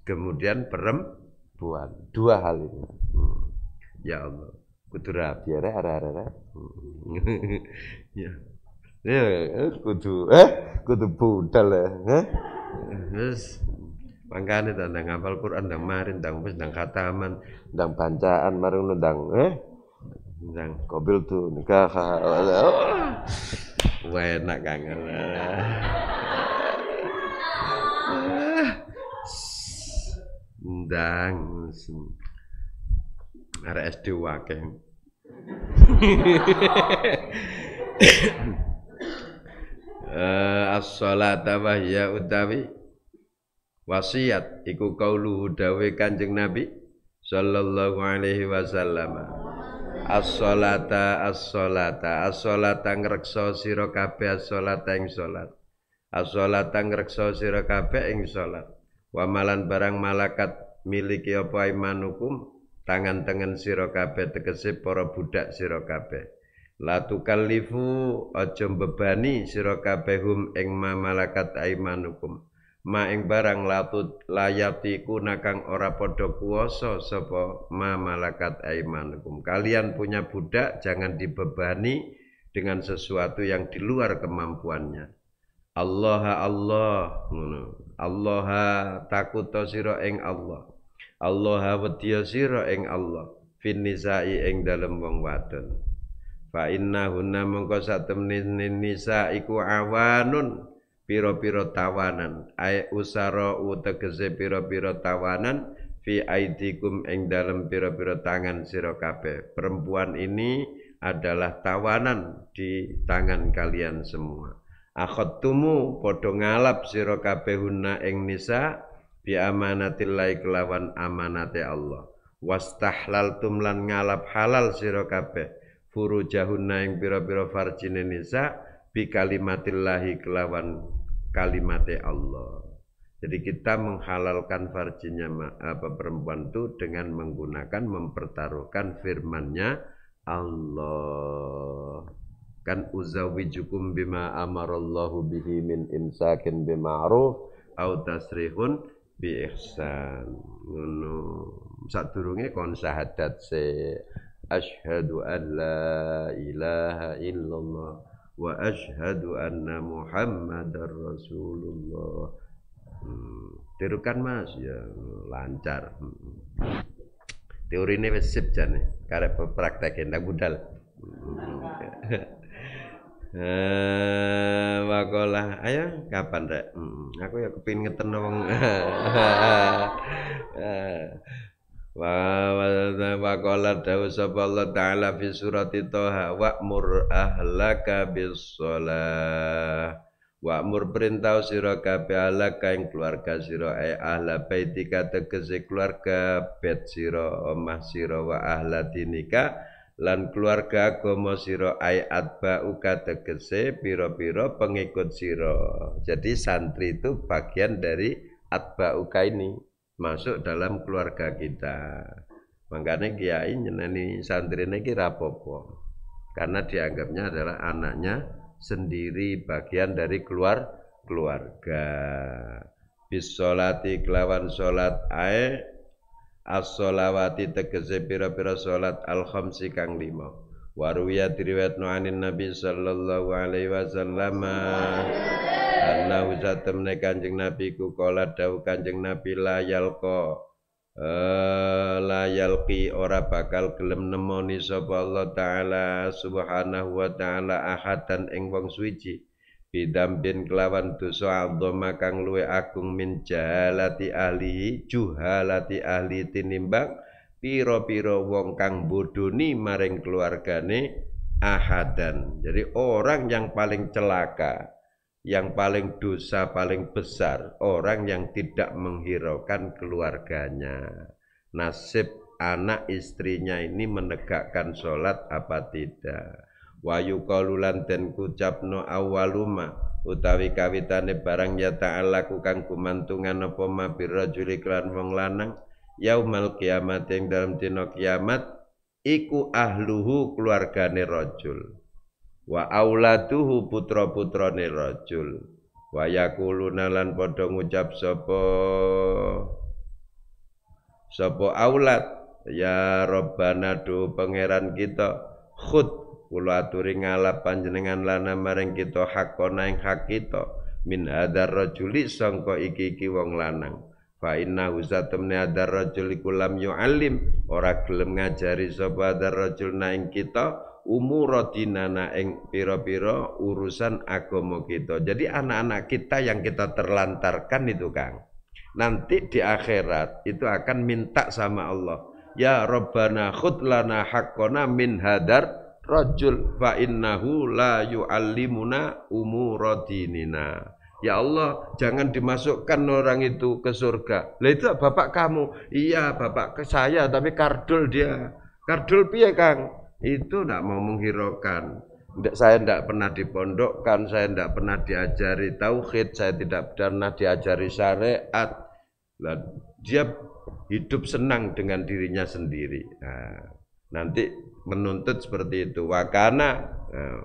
kemudian perempuan. Dua hal ini. Hmm. Ya Allah, kudu rapi ya, ada ada ya. Ya, eh, kudu, eh, kudu budal ya. Eh? Terus, eh. mangkane tanda ngapal Quran, tandang marin, tandang wis, tandang kataman tandang pancaan marung tandang, eh, tandang kobil tuh nikah enak kangen ndang arek SD wakeh. Eh as-salata wa ya utawi wasiat iku kauluhu dawe Kanjeng Nabi sallallahu alaihi wasallam as-salata as-salata as-salata ngrekso sira kabeh as-salata ing salat as-salata ngrekso sira kabeh ing wa malan barang malakat miliki apa imanukum tangan tangan siro kabe tegese para budak siro kabe la lifu aja bebani siro kabe hum ing ma malakat imanukum ma ing barang latut layati kunakang ora podo kuoso sopo ma malakat aimanukum kalian punya budak jangan dibebani dengan sesuatu yang di luar kemampuannya Allah Allah Allah takut siro ing Allah Allah wedya siro ing Allah finnisai ing dalem wong wadon fa innahunna mongko satemne nisa iku awanun piro-piro tawanan ay usara utegese piro-piro tawanan fi aidikum ing dalem piro-piro tangan sira kabeh perempuan ini adalah tawanan di tangan kalian semua akhattumu padha ngalap sira kabeh hunna ing nisa bi amanatillahi kelawan amanate Allah wastahlaltum lan ngalap halal sira kabeh furujahuna ing pira-pira farjine nisa bi kalimatillahi kelawan kalimatnya Allah. Jadi kita menghalalkan farjinya apa, perempuan itu dengan menggunakan mempertaruhkan firmannya Allah. Kan uzawijukum bima amarallahu bihi min imsakin bima'ruf au tasrihun bi ihsan. Ngono. Sadurunge kon syahadat se asyhadu an la ilaha illallah وأشهد أن محمد رسول الله tirukan mas ya lancar hmm. teori ini wis sip jane karep praktekin budal hmm. (laughs) eh, Wakola, ayo kapan rek? Hmm, aku ya kepin ngeten wong. (laughs) Eh, Wa wa qala dawu sapa taala fi surati Thaha wa'mur ahlaka bis shalah. Wa'mur perintah sira kabeh ala kaing keluarga sira ai ahla baitika tegese keluarga bet sira omah sira wa ahla dinika lan keluarga agama sira ai atba uka tegese pira-pira pengikut sira. Jadi santri itu bagian dari atba uka ini masuk dalam keluarga kita. Makanya kiai nyeneni santri iki rapopo. Karena dianggapnya adalah anaknya sendiri bagian dari keluar keluarga. Bis solati kelawan solat ae as solawati tegese pira-pira solat al khamsi kang lima. Waruya diriwayatno anin Nabi sallallahu alaihi wasallam. Anna usah temne Kanjeng Nabi ku kala dawuh Kanjeng Nabi layal ko eh, layal ki ora bakal gelem nemoni sapa Allah taala subhanahu wa taala ahadan ing wong suci bidambin kelawan dosa adzama kang luwe agung min jahalati ahli juhalati ahli tinimbang piro piro wong kang bodoni maring keluargane ahadan jadi orang yang paling celaka yang paling dosa paling besar orang yang tidak menghiraukan keluarganya nasib anak istrinya ini menegakkan sholat apa tidak wayu kalulan dan kucapno awaluma utawi kawitane barang ya ta'ala kumantungan no apa ma birrajuli klan wong lanang yaumal kiamat yang dalam dina kiamat iku ahluhu keluargane rajul wa auladuhu putra-putrane rajul wa yaquluna lan padha ngucap sapa sapa aulat ya robbana do pangeran kita khud kula aturi ngalap panjenengan lana maring kita hakona ing hak kita min hadzal rajuli sangka iki-iki wong lanang fa inna husatamne adar rajul iku lam yu'allim ora gelem ngajari sopa adar rajul naing kita umuro dinana ing piro-piro urusan agama kita. Jadi anak-anak kita yang kita terlantarkan itu Kang. Nanti di akhirat itu akan minta sama Allah. Ya Rabbana khud lana haqqana min hadar rajul fa innahu la yu'allimuna umuradinina. Ya Allah, jangan dimasukkan orang itu ke surga. Lah itu bapak kamu. Iya, bapak ke saya tapi kardul dia. Kardul piye, Kang? itu tidak mau menghiraukan. Saya tidak pernah dipondokkan, saya tidak pernah diajari tauhid, saya tidak pernah diajari syariat. Nah, dia hidup senang dengan dirinya sendiri. Nah, nanti menuntut seperti itu. Wakana, eh,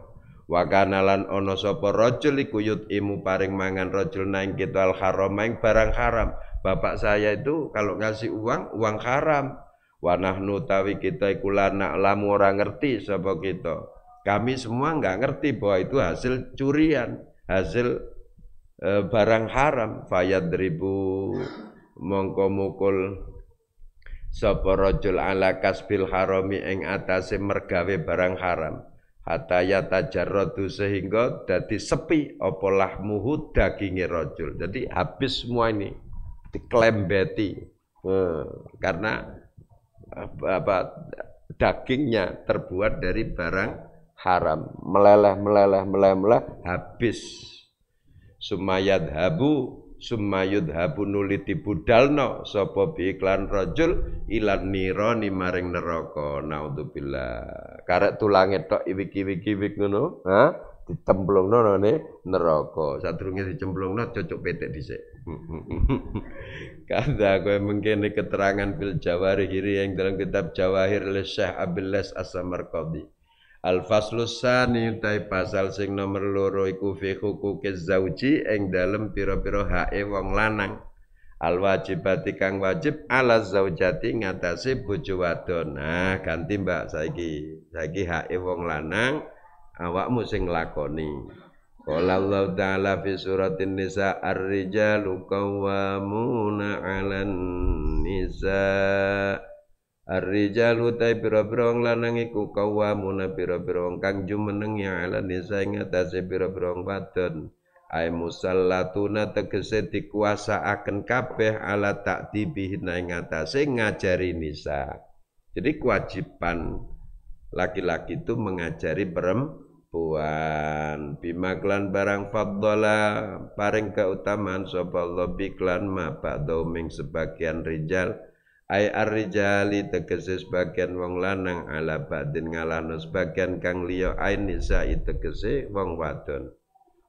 wakana lan ono sopo rojul ikuyut imu paring mangan rojul naing kita al haram, barang haram. Bapak saya itu kalau ngasih uang, uang haram Wa nahnu tawi kita iku na'lamu orang ngerti sapa kita. Kami semua nggak ngerti bahwa itu hasil curian, hasil e, barang haram. Fayad ribu mongko mukul sapa rajul ala kasbil harami ing atase mergawe barang haram. hatta yatajarradu sehingga dadi sepi opolah lahmuhu daginge rajul. Jadi habis semua ini diklembeti. Hmm, karena apa dagingnya terbuat dari barang haram meleleh meleleh meleleh meleleh habis sumayat habu sumayud habu nuliti budalno sapa bi iklan rojul, ilan ni maring neraka naudzubillah karena tulangnya tok iwiki-wiki wik ngono ha neroko, none neraka sadurunge dicemplungno cocok petik dhisik (laughs) aku yang mengkini keterangan fil Jawari hiri yang dalam kitab Jawahir oleh Syekh Les As-Samarqandi. Al faslus utai pasal sing nomor loro iku fi kes zauji yang dalam piro piro hae wong lanang. Al wajibati kang wajib ala zaujati ngatasi buju wadon. Nah, ganti Mbak saiki. Saiki hae wong lanang awakmu sing lakoni. Qala Allah Ta'ala fi suratin nisa ar-rijalu qawwamuna 'alan nisa Ar-rijalu ta bira pira wong lanang iku qawwamuna bira-bira wong kang jumeneng ya 'alan nisa ing atase bira-bira wong wadon ay musallatuna tegese dikuasaaken kabeh ala takdibihinna ing atase ngajari nisa jadi kewajiban laki-laki itu mengajari perempuan puan bimaklan barang faddola paring keutamaan sapa Allah biklan ma ba'dau ming sebagian rijal ay arrijali tegese sebagian wong lanang ala badin ngalano sebagian kang liya ain nisa tegese wong wadon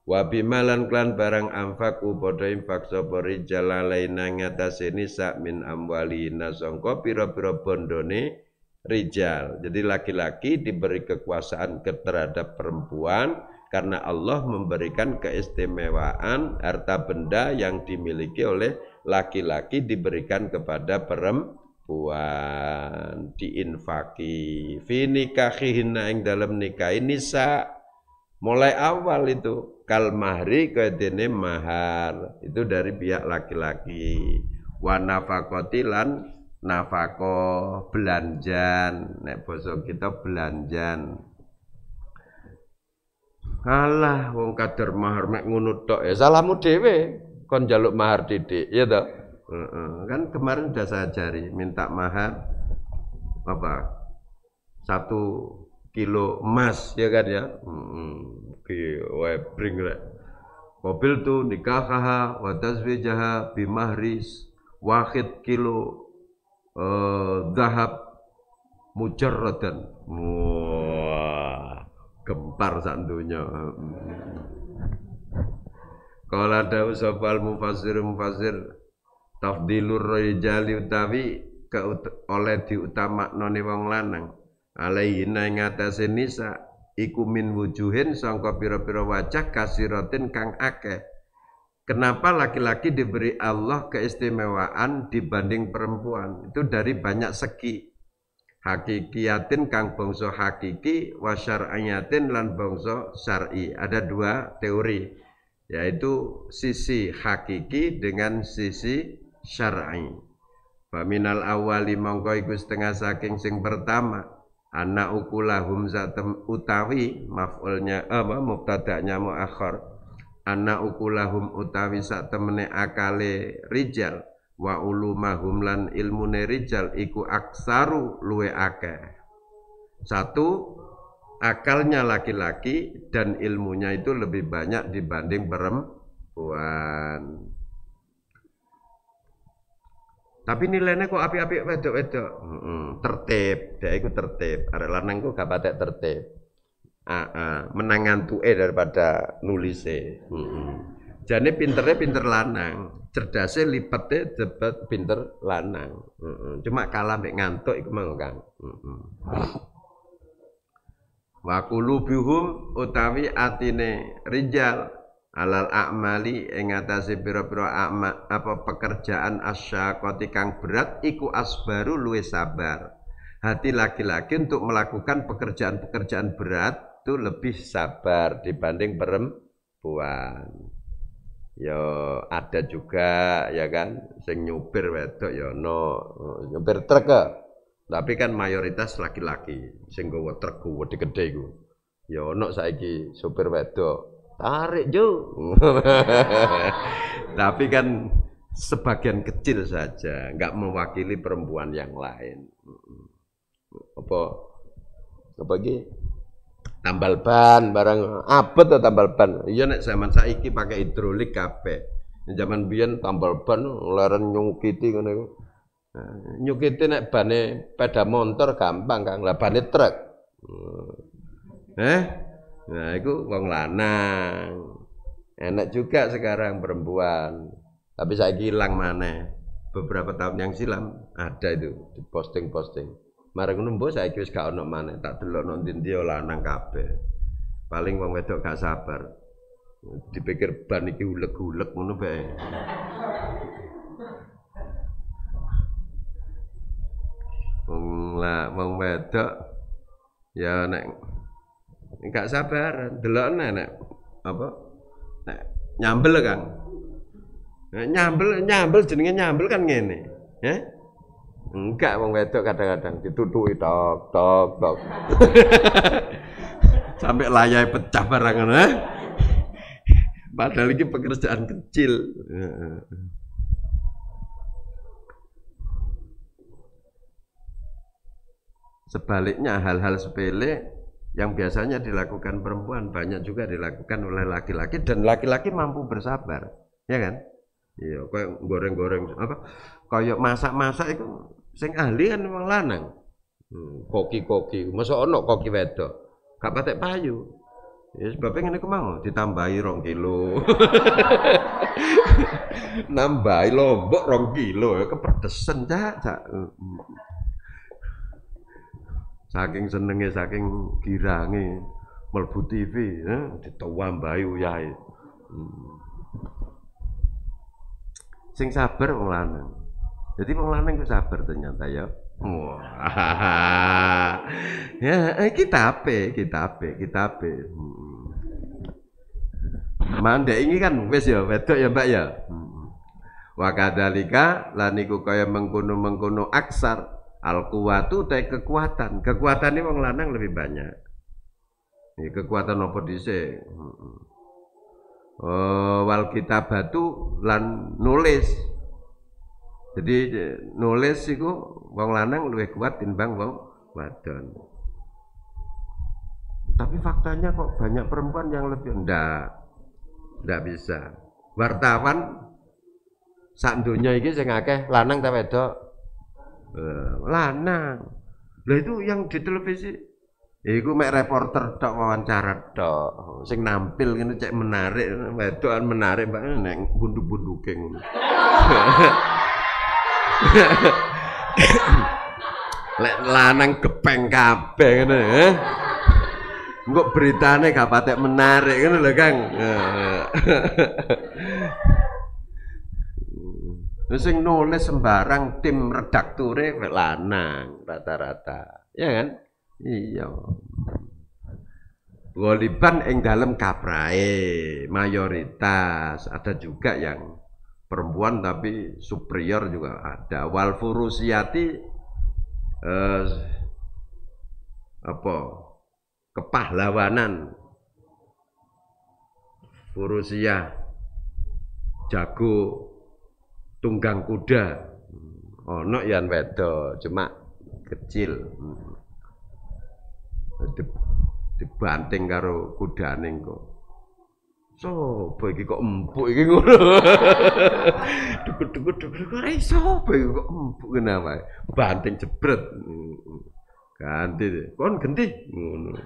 wa bimalan klan barang amfak upodo infak sopo rijal lain ngatasi nisa min amwali nasongko piro pira bondone rijal. Jadi laki-laki diberi kekuasaan terhadap perempuan karena Allah memberikan keistimewaan harta benda yang dimiliki oleh laki-laki diberikan kepada perempuan diinfaki fi nikahihinna ing dalam nikah sa mulai awal itu kal mahri kedene mahar itu dari pihak laki-laki wa nafaqatilan nafako belanjan nek basa kita belanjan Kalah wong kader mahar mek ngono tok ya salahmu dhewe kon jaluk mahar titik ya toh kan kemarin sudah saya ajari minta mahar apa satu kilo emas ya kan ya hmm, bring rek mobil tuh nikah wa bimahris wahid kilo uh, eh, dahab mujarradan. Wah, gempar sandunya. Kala dawu sopal mufasir mufasir tafdilur rijali utawi ke oleh diutamaknone wong lanang alaihina ing atase nisa iku min wujuhin sangka pira-pira wajah kasiratin kang akeh Kenapa laki-laki diberi Allah keistimewaan dibanding perempuan? Itu dari banyak segi. Hakikiyatin kang bongso hakiki wa lan bongso syar'i. Ada dua teori yaitu sisi hakiki dengan sisi syar'i. Faminal awali mongko iku setengah saking sing pertama anak ukulahum zatem utawi maf'ulnya apa mubtada'nya muakhar anna ukulahum utawi sak temene akale rijal wa ulumahum lan ilmune rijal iku aksaru luwe akeh satu akalnya laki-laki dan ilmunya itu lebih banyak dibanding perempuan tapi nilainya kok api-api wedok-wedok. Hmm, tertib, dia itu tertib. Arek lanang kok gak patek tertib. Ah, ah. menangan tue daripada nulise. Hmm. Jadi pinternya pinter lanang, cerdasnya lipatnya dapat pinter lanang. Hmm. Cuma kalah mek ngantuk itu mang Kang. Hmm. Wa utawi atine rijal alal akmali ingatasi biro-biro akma apa pekerjaan asyaqati kang berat iku asbaru luwe sabar. Hati laki-laki untuk melakukan pekerjaan-pekerjaan berat itu lebih sabar dibanding perempuan. Yo ya, ada juga ya kan sing nyupir wedok ya no nyupir truk Tapi kan mayoritas laki-laki sing gowo truk gowo gede iku. Ya ono saiki supir wedok. Tarik jo. (laughs) Tapi kan sebagian kecil saja, nggak mewakili perempuan yang lain. Apa apa lagi? tambal ban barang apa tuh tambal ban iya nek zaman saiki pakai hidrolik kape zaman biyen tambal ban leren nyungkiti ngene itu nah, nyungkiti nek bane peda motor gampang Kang lah bane truk hmm. eh nah itu wong lanang enak juga sekarang perempuan tapi saya hilang mana beberapa tahun yang silam ada itu posting-posting Mareng nembo saiki wis gak ono maneh, tak delokno ndi-ndi ya lanang kabeh. Paling wong wedok gak sabar. Dipikir ban iki uleg-uleg ngono bae. Wong wong wedok ya nek gak sabaran, delokne nek apa nek nyambel kan. Nek nyambel nyambel jenenge nyambel kan ngene. Ya. Eh? Enggak wong wedok kadang-kadang ditutupi tok tok tok. (laughs) Sampai layai pecah barang eh? Padahal ini pekerjaan kecil. Sebaliknya hal-hal sepele yang biasanya dilakukan perempuan banyak juga dilakukan oleh laki-laki dan laki-laki mampu bersabar, ya kan? Iya, kayak goreng-goreng apa? kaya masak-masak itu sing ahli kan memang lanang. Hmm, koki-koki, masa ono koki wedok. Gak patek payu. Ya sebabnya ngene ku mau ditambahi 2 kilo. (laughs) Nambahi lombok 2 kilo ya kepedesen cak, cak. Hmm. Saking senenge saking girange melbu TV ya bayu ya, Hmm. Sing sabar wong lanang. Jadi wong lanang ku sabar ternyata ya. Wah. (laughs) ya, eh, kita ape, kita ape, kita ape. Hmm. Mande ini kan wis ya wedok ya Mbak ya. Hmm. Wakadalika, laniku kaya mengkuno mengkuno aksar al kuwatu kekuatan. Kekuatan ini wong lanang lebih banyak. Ini kekuatan apa dice Hmm. Oh, wal batu lan nulis jadi eh, nulis itu wong lanang lebih kuat timbang wong wadon. Tapi faktanya kok banyak perempuan yang lebih ndak ndak bisa. Wartawan sak donya iki sing akeh lanang tapi wedok? Eh, lanang. Lah itu yang di televisi Iku mek reporter tok wawancara tok. Sing nampil ngene cek menarik, wedokan menarik, Mbak neng, bunduk-bunduke ngono. (laughs) (laughs) Lek lanang gepeng kabeh beritanya Engko beritane gak patek menarik ngono lho Kang. Terus sing nulis sembarang tim redakture lanang rata-rata. Ya kan? Iya. Goliban ing dalam kaprai mayoritas ada juga yang perempuan tapi superior juga ada wal furusiyati eh, apa kepahlawanan furusia jago tunggang kuda ono oh, yang wedo cuma kecil hmm. dibanting karo kuda kok Sopo iki kok empuk iki ngono. (laughs) Duk-duk-duk-duk ora iso kok empuk kenapa? Banting jebret. Ganti deh. Kon ganti ngono.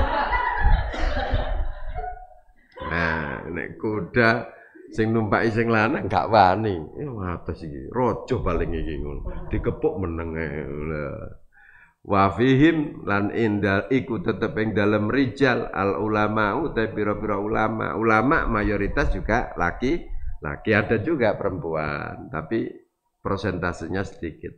(laughs) nah, nek kuda sing numpaki sing lanang gak wani. Eh, wates iki rojo paling iki ngono. Dikepuk meneng. Lah. Wafihim fihim lan indal iku tetep ing dalam rijal al ulama utai pira-pira ulama ulama mayoritas juga laki laki ada juga perempuan tapi persentasenya sedikit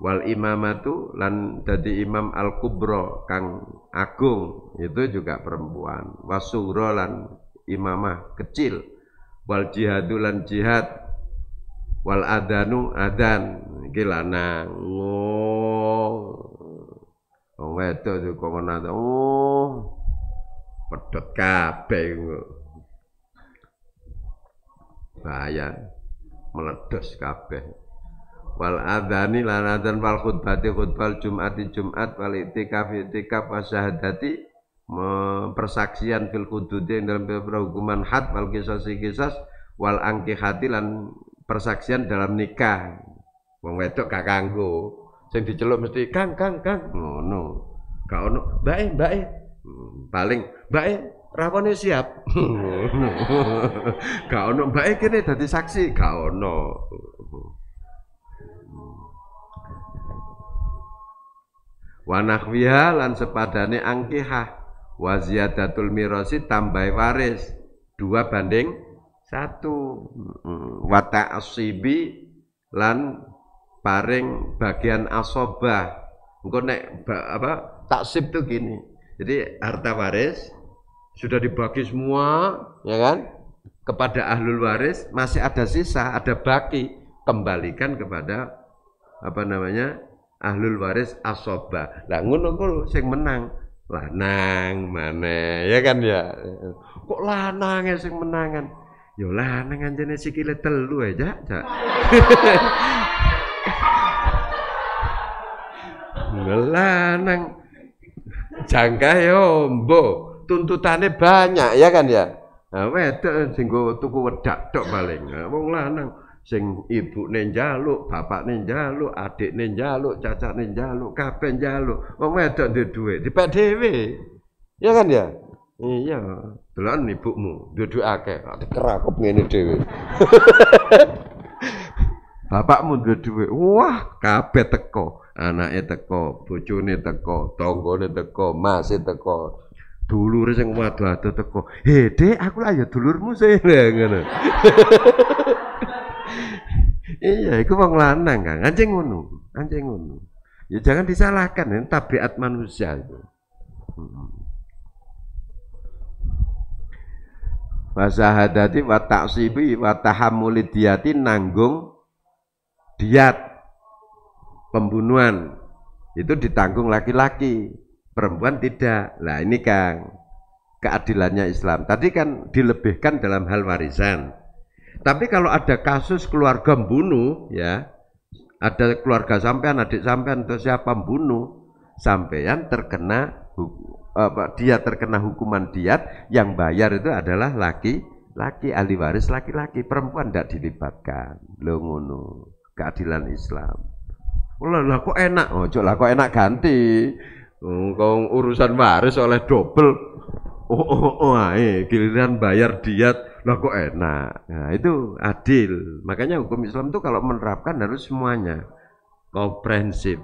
wal imamatu lan dadi imam al kubro kang agung itu juga perempuan wasuro lan imamah kecil wal jihadu lan jihad wal adanu adan gila lanang Wong oh, wedok suka menata. Oh. Pedot kabeh iku. Bahaya. Meledos kabeh. wal adzani lan adzan wal khutbati khutbal jumati jumat wal itikaf itikaf wasyahadati persaksian fil yang dalam beberapa hukuman had wal kisasi kisas wal angkihati lan persaksian dalam nikah wong wedok kakanggo Sing diceluk mesti Kang, Kang, Kang. Ngono. Oh, Gak ono, "Mbake, mbake." Paling, "Mbake, rawone siap." (laughs) Ngono. Gak ono, "Mbake kene dadi saksi." Gak ono. Wanahwiha lan sepadane angkihah wa ziyadatul mirasi tambah waris dua banding satu wa asibi lan paring bagian asobah engko nek apa taksib tuh gini jadi harta waris sudah dibagi semua ya kan kepada ahlul waris masih ada sisa ada baki kembalikan kepada apa namanya ahlul waris asoba lah ngono ngono sing menang lanang mana ya kan ya kok lanang sing menangan yo ya, lanang anjene sikile telu aja ya (laughs) lanang jangka yo mbo tuntutane banyak ya kan ya nah, wedok sing tuku wedak tok paling nah, wong lanang sing bapak njaluk bapakne njaluk neng njaluk cacakne njaluk kabeh njaluk wong wedok duwe dhuwit dipek dhewe ya kan ya iya delan ibumu duwe akeh kerap ngene dhewe (laughs) bapakmu duwe dhuwit wah kabeh teko anake teko bojone teko tanggane teko mase teko dulure sing waduh-waduh teko. He, Dek, aku lah ya dulurmu sih (laughs) ngono. (laughs) iya, iku wong lanang, kan. Anjing ngono, anjing ngono. Ya jangan disalahkan, ini tabiat manusia itu. Wasahadati hmm. wa taksibi wa tahammuli nanggung diat pembunuhan itu ditanggung laki-laki perempuan tidak lah ini Kang keadilannya Islam tadi kan dilebihkan dalam hal warisan tapi kalau ada kasus keluarga bunuh, ya ada keluarga sampean adik sampean atau siapa membunuh sampean terkena apa, dia terkena hukuman diat yang bayar itu adalah laki laki ahli waris laki-laki perempuan tidak dilibatkan lo ngono keadilan Islam. Oh lah kok enak, oh oh, lah kok enak ganti. Hmm, Kong urusan waris oleh double. Oh oh oh, ae, giliran bayar diet, lah kok enak. Nah, itu adil. Makanya hukum Islam itu kalau menerapkan harus semuanya komprehensif,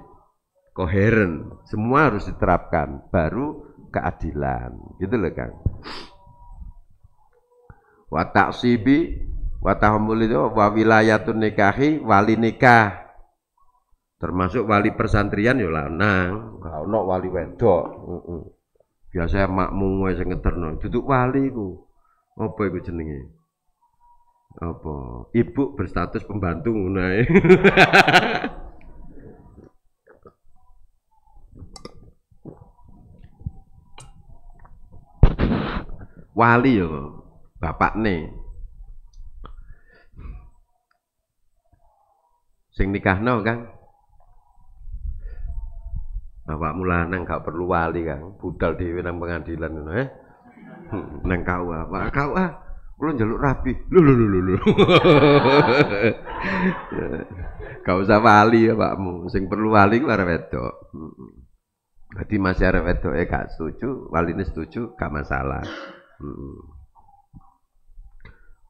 koheren, semua harus diterapkan, baru keadilan. Gitu loh, Kang. Wa ta'sibi wa itu wa wilayatun nikahi wali nikah termasuk wali persantrian yo ya lanang gak ono wali wedok heeh biasanya makmum wae sing ngeterno duduk wali ku apa iku jenenge apa ibu berstatus pembantu ngono (laughs) wali yo nih. sing nikahno Kang awakmu lanang gak perlu wali Kang budal di nang pengadilan ngono eh (laughs) nang KUA ah. Pak KUA ah. kula njaluk rabi lho lho lho lho (laughs) gak usah wali ya Pakmu sing perlu wali ku arep wedok Berarti masih arep wedok eh gak setuju, waline setuju gak masalah.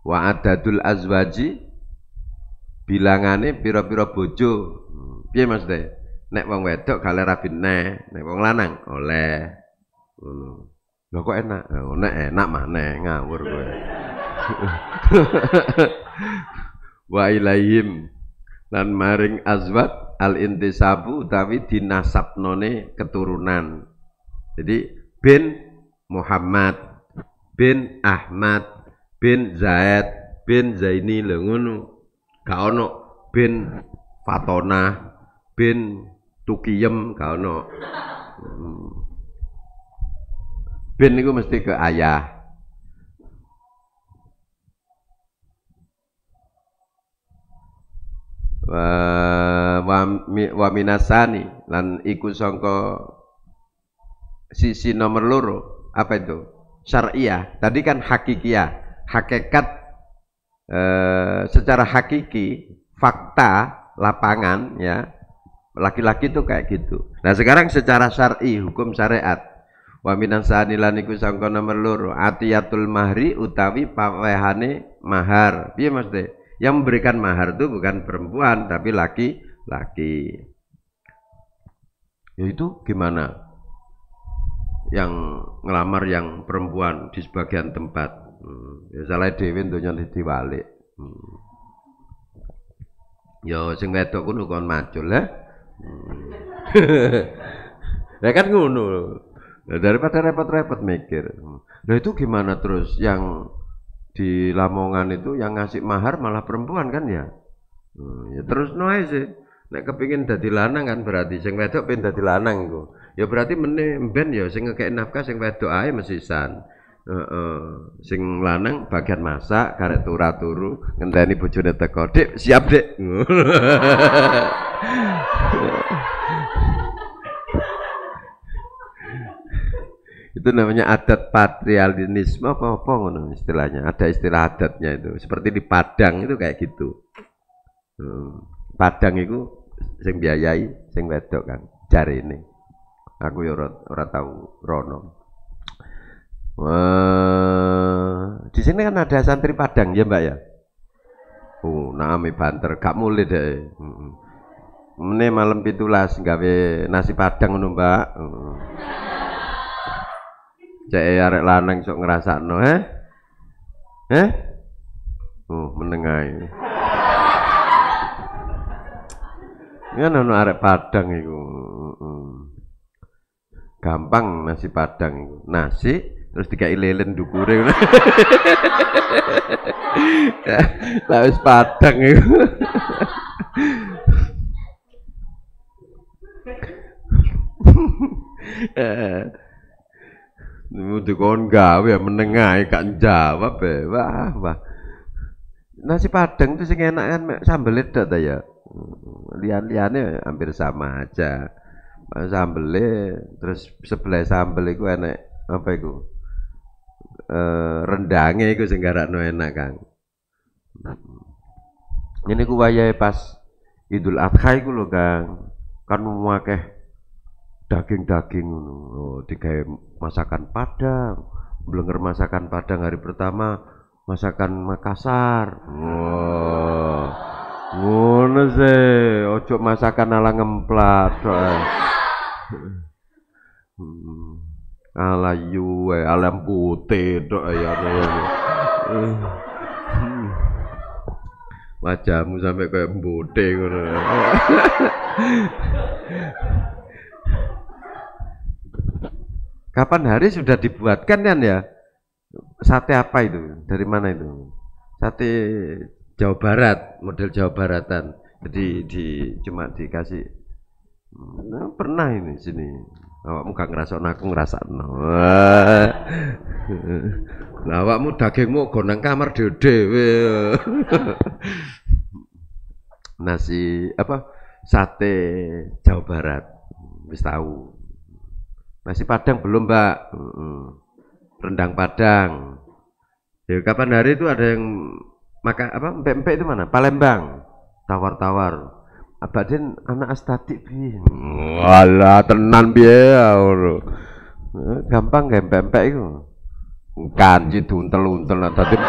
Wa adadul azwaji bilangane piro-piro bojo. Piye maksudnya? Nek wong wedok kale rabine, nek wong lanang oleh. Ngono. Lho kok enak? Oh, nek enak maneh ngawur kowe. (laughs) Wa ilaihim lan maring azwat al intisabu utawi dinasabnone keturunan. Jadi bin Muhammad bin Ahmad bin Zaid bin Zaini lho gak ono bin Fatona bin Tukiyem gak ono hmm. bin itu mesti ke ayah wa wa minasani lan iku sangka sisi nomor loro apa itu syariah tadi kan hakikiah hakikat Eh, secara hakiki fakta lapangan ya laki-laki itu kayak gitu. Nah sekarang secara syari hukum syariat waminan minan saanilaniku sangka nomor atiyatul mahri utawi pawehane mahar. Iya Mas Yang memberikan mahar itu bukan perempuan tapi laki-laki. Ya, itu gimana? Yang ngelamar yang perempuan di sebagian tempat Hmm, ya salah dhewe donya diwalik. Hmm. Ya sing wedok kuwi kon macul ya. Eh? Hmm. (laughs) ya kan ngono. Nah, daripada repot-repot mikir. Nah itu gimana terus yang di Lamongan itu yang ngasih mahar malah perempuan kan ya? Hmm, ya terus noe sih. Nek kepingin dadi lanang kan berarti sing wedok pengen dadi lanang iku. Ya berarti meneh ben ya sing ngekek nafkah sing wedok ae mesisan uh. Sing lanang bagian masak, karet tura turu, ngenteni bojone teko, Dik, siap, Dik. (laughs) itu namanya adat patrialisme apa apa ngono istilahnya ada istilah adatnya itu seperti di Padang itu kayak gitu hmm. Padang itu sing biayai sing wedok kan jari ini aku ya ora tahu rono Wah, di sini kan ada santri Padang ya Mbak ya. Oh, nami banter, gak mulai deh. Ini malam pitulas gawe nasi Padang ngono Mbak. Cek arek lanang sok ngrasakno, eh? Eh? Oh, menengai. Ya kan nono arek Padang iku. Gampang nasi Padang itu, Nasi terus tiga ilelen dukure (laughs) lah wis padang iku Nemu dikon gawe ya menengah gak jawab ya. Wah, wah. Nasi padang itu sing enak kan sambel edok ta ya. Lian-liane hampir sama aja. Sambelnya terus sebelah sambel iku enak apa iku? eh, rendangnya itu sing garakno enak Kang. Ini ku bayar pas Idul Adha itu loh Kang. Kan memakai daging-daging oh, masakan Padang, belengger masakan Padang hari pertama masakan Makassar. Wow. Ngono sih, ojo masakan ala ngemplat. (laughs) Alayu yue eh, alam putih dok ya. Wajahmu sampai kayak mbote ngono. Kapan hari sudah dibuatkan kan ya? Sate apa itu? Dari mana itu? Sate Jawa Barat, model Jawa Baratan. Jadi di cuma dikasih. Hmm, nah, pernah ini sini awakmu gak ngerasa aku ngerasa. no eh. lah awakmu dagingmu go nang kamar dhewe nasi apa sate Jawa Barat wis tahu nasi padang belum mbak rendang padang ya kapan hari itu ada yang maka apa empek itu mana Palembang tawar-tawar Abadin anak estatik piye? Wala tenan piye ora. Eh, gampang gempempek iku. Kanji duntel-untel nah, dadi (laughs)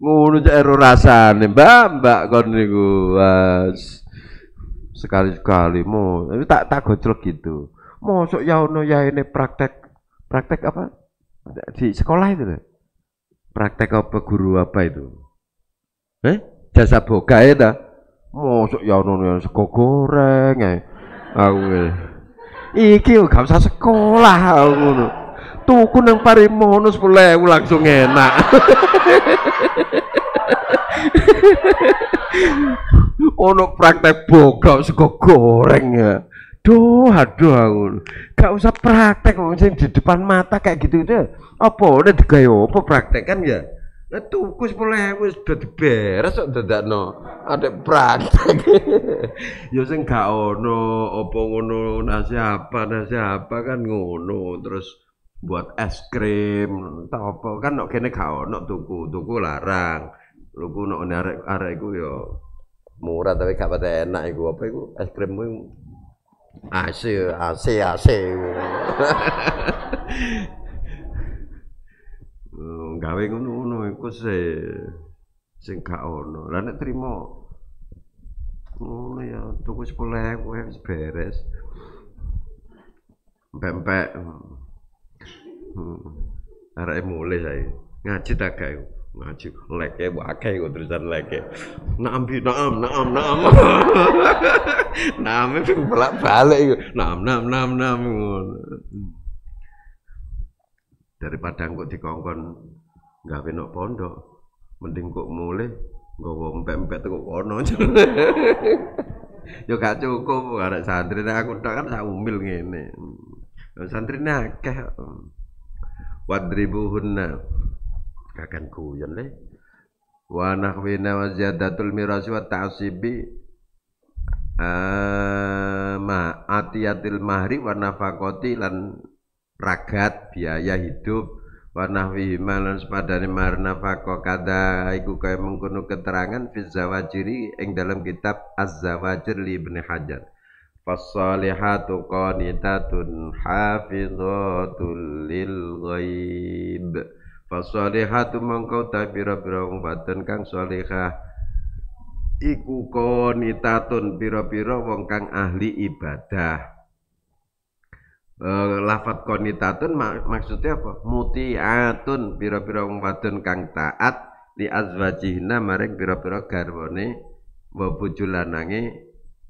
ngono cek ero rasane mbak mbak kon niku sekali-sekali mau tapi tak tak gojlok gitu mosok ya ono ya ini praktek praktek apa di sekolah itu loh. Praktek apa guru apa itu? Eh, jasa boga ya dah, sok ya ono yang sego goreng ae. Aku ya. iki gak usah sekolah aku tuh Tuku nang boleh aku langsung enak. (laughs) ono praktek boga sego goreng ya aduh aduh aku gak usah praktek kok di depan mata kayak gitu itu ya. apa udah digawe apa praktek kan ya nah tuku boleh ribu sudah diberes kok tidak no ada praktek (laughs) ya sing gak ono apa ngono nasi apa nasi apa kan ngono terus buat es krim tak apa kan nok kene gak ono tuku tuku larang lu ku nok arek arek yo ya murah tapi gak pada enak iku apa iku es krim AC AC AC gawe ngono-ngono iku se sing gak ono lah nek trimo ngono ya tuku sepuleh wis beres pempek hmm arek mulih saiki ngaji tak gawe ngaji leke wakai ya, kok terusan leke ya. nam nam nam nam (laughs) nam nam itu nam balik nam nam nam nam daripada kok dikongkon nggak nok pondok mending kok mulai gue empet-empet kok kono (laughs) yo gak cukup arek santri aku tok kan sak umil ngene santrine akeh wadribuhunna Kakan kuyon le. Eh. Wa nahwi wa ziyadatul mirasi wa ta'sibi eh, ma atiyatil mahri wa nafaqati lan ragat biaya hidup wa nahwi malan sepadane mahar nafaqo kada iku kaya mengkono keterangan fi zawajiri ing dalam kitab az-zawajir li ibni hajar fasalihatu qanitatun hafizatul lil ghaib fasalihatu mongkau tabira bira wong badan kang salihah iku konitatun bira biro wong kang ahli ibadah Uh, e, lafat konitatun mak maksudnya apa? Mutiatun pira-pira wong wadon kang taat li azwajihna maring pira-pira garwane wa bojo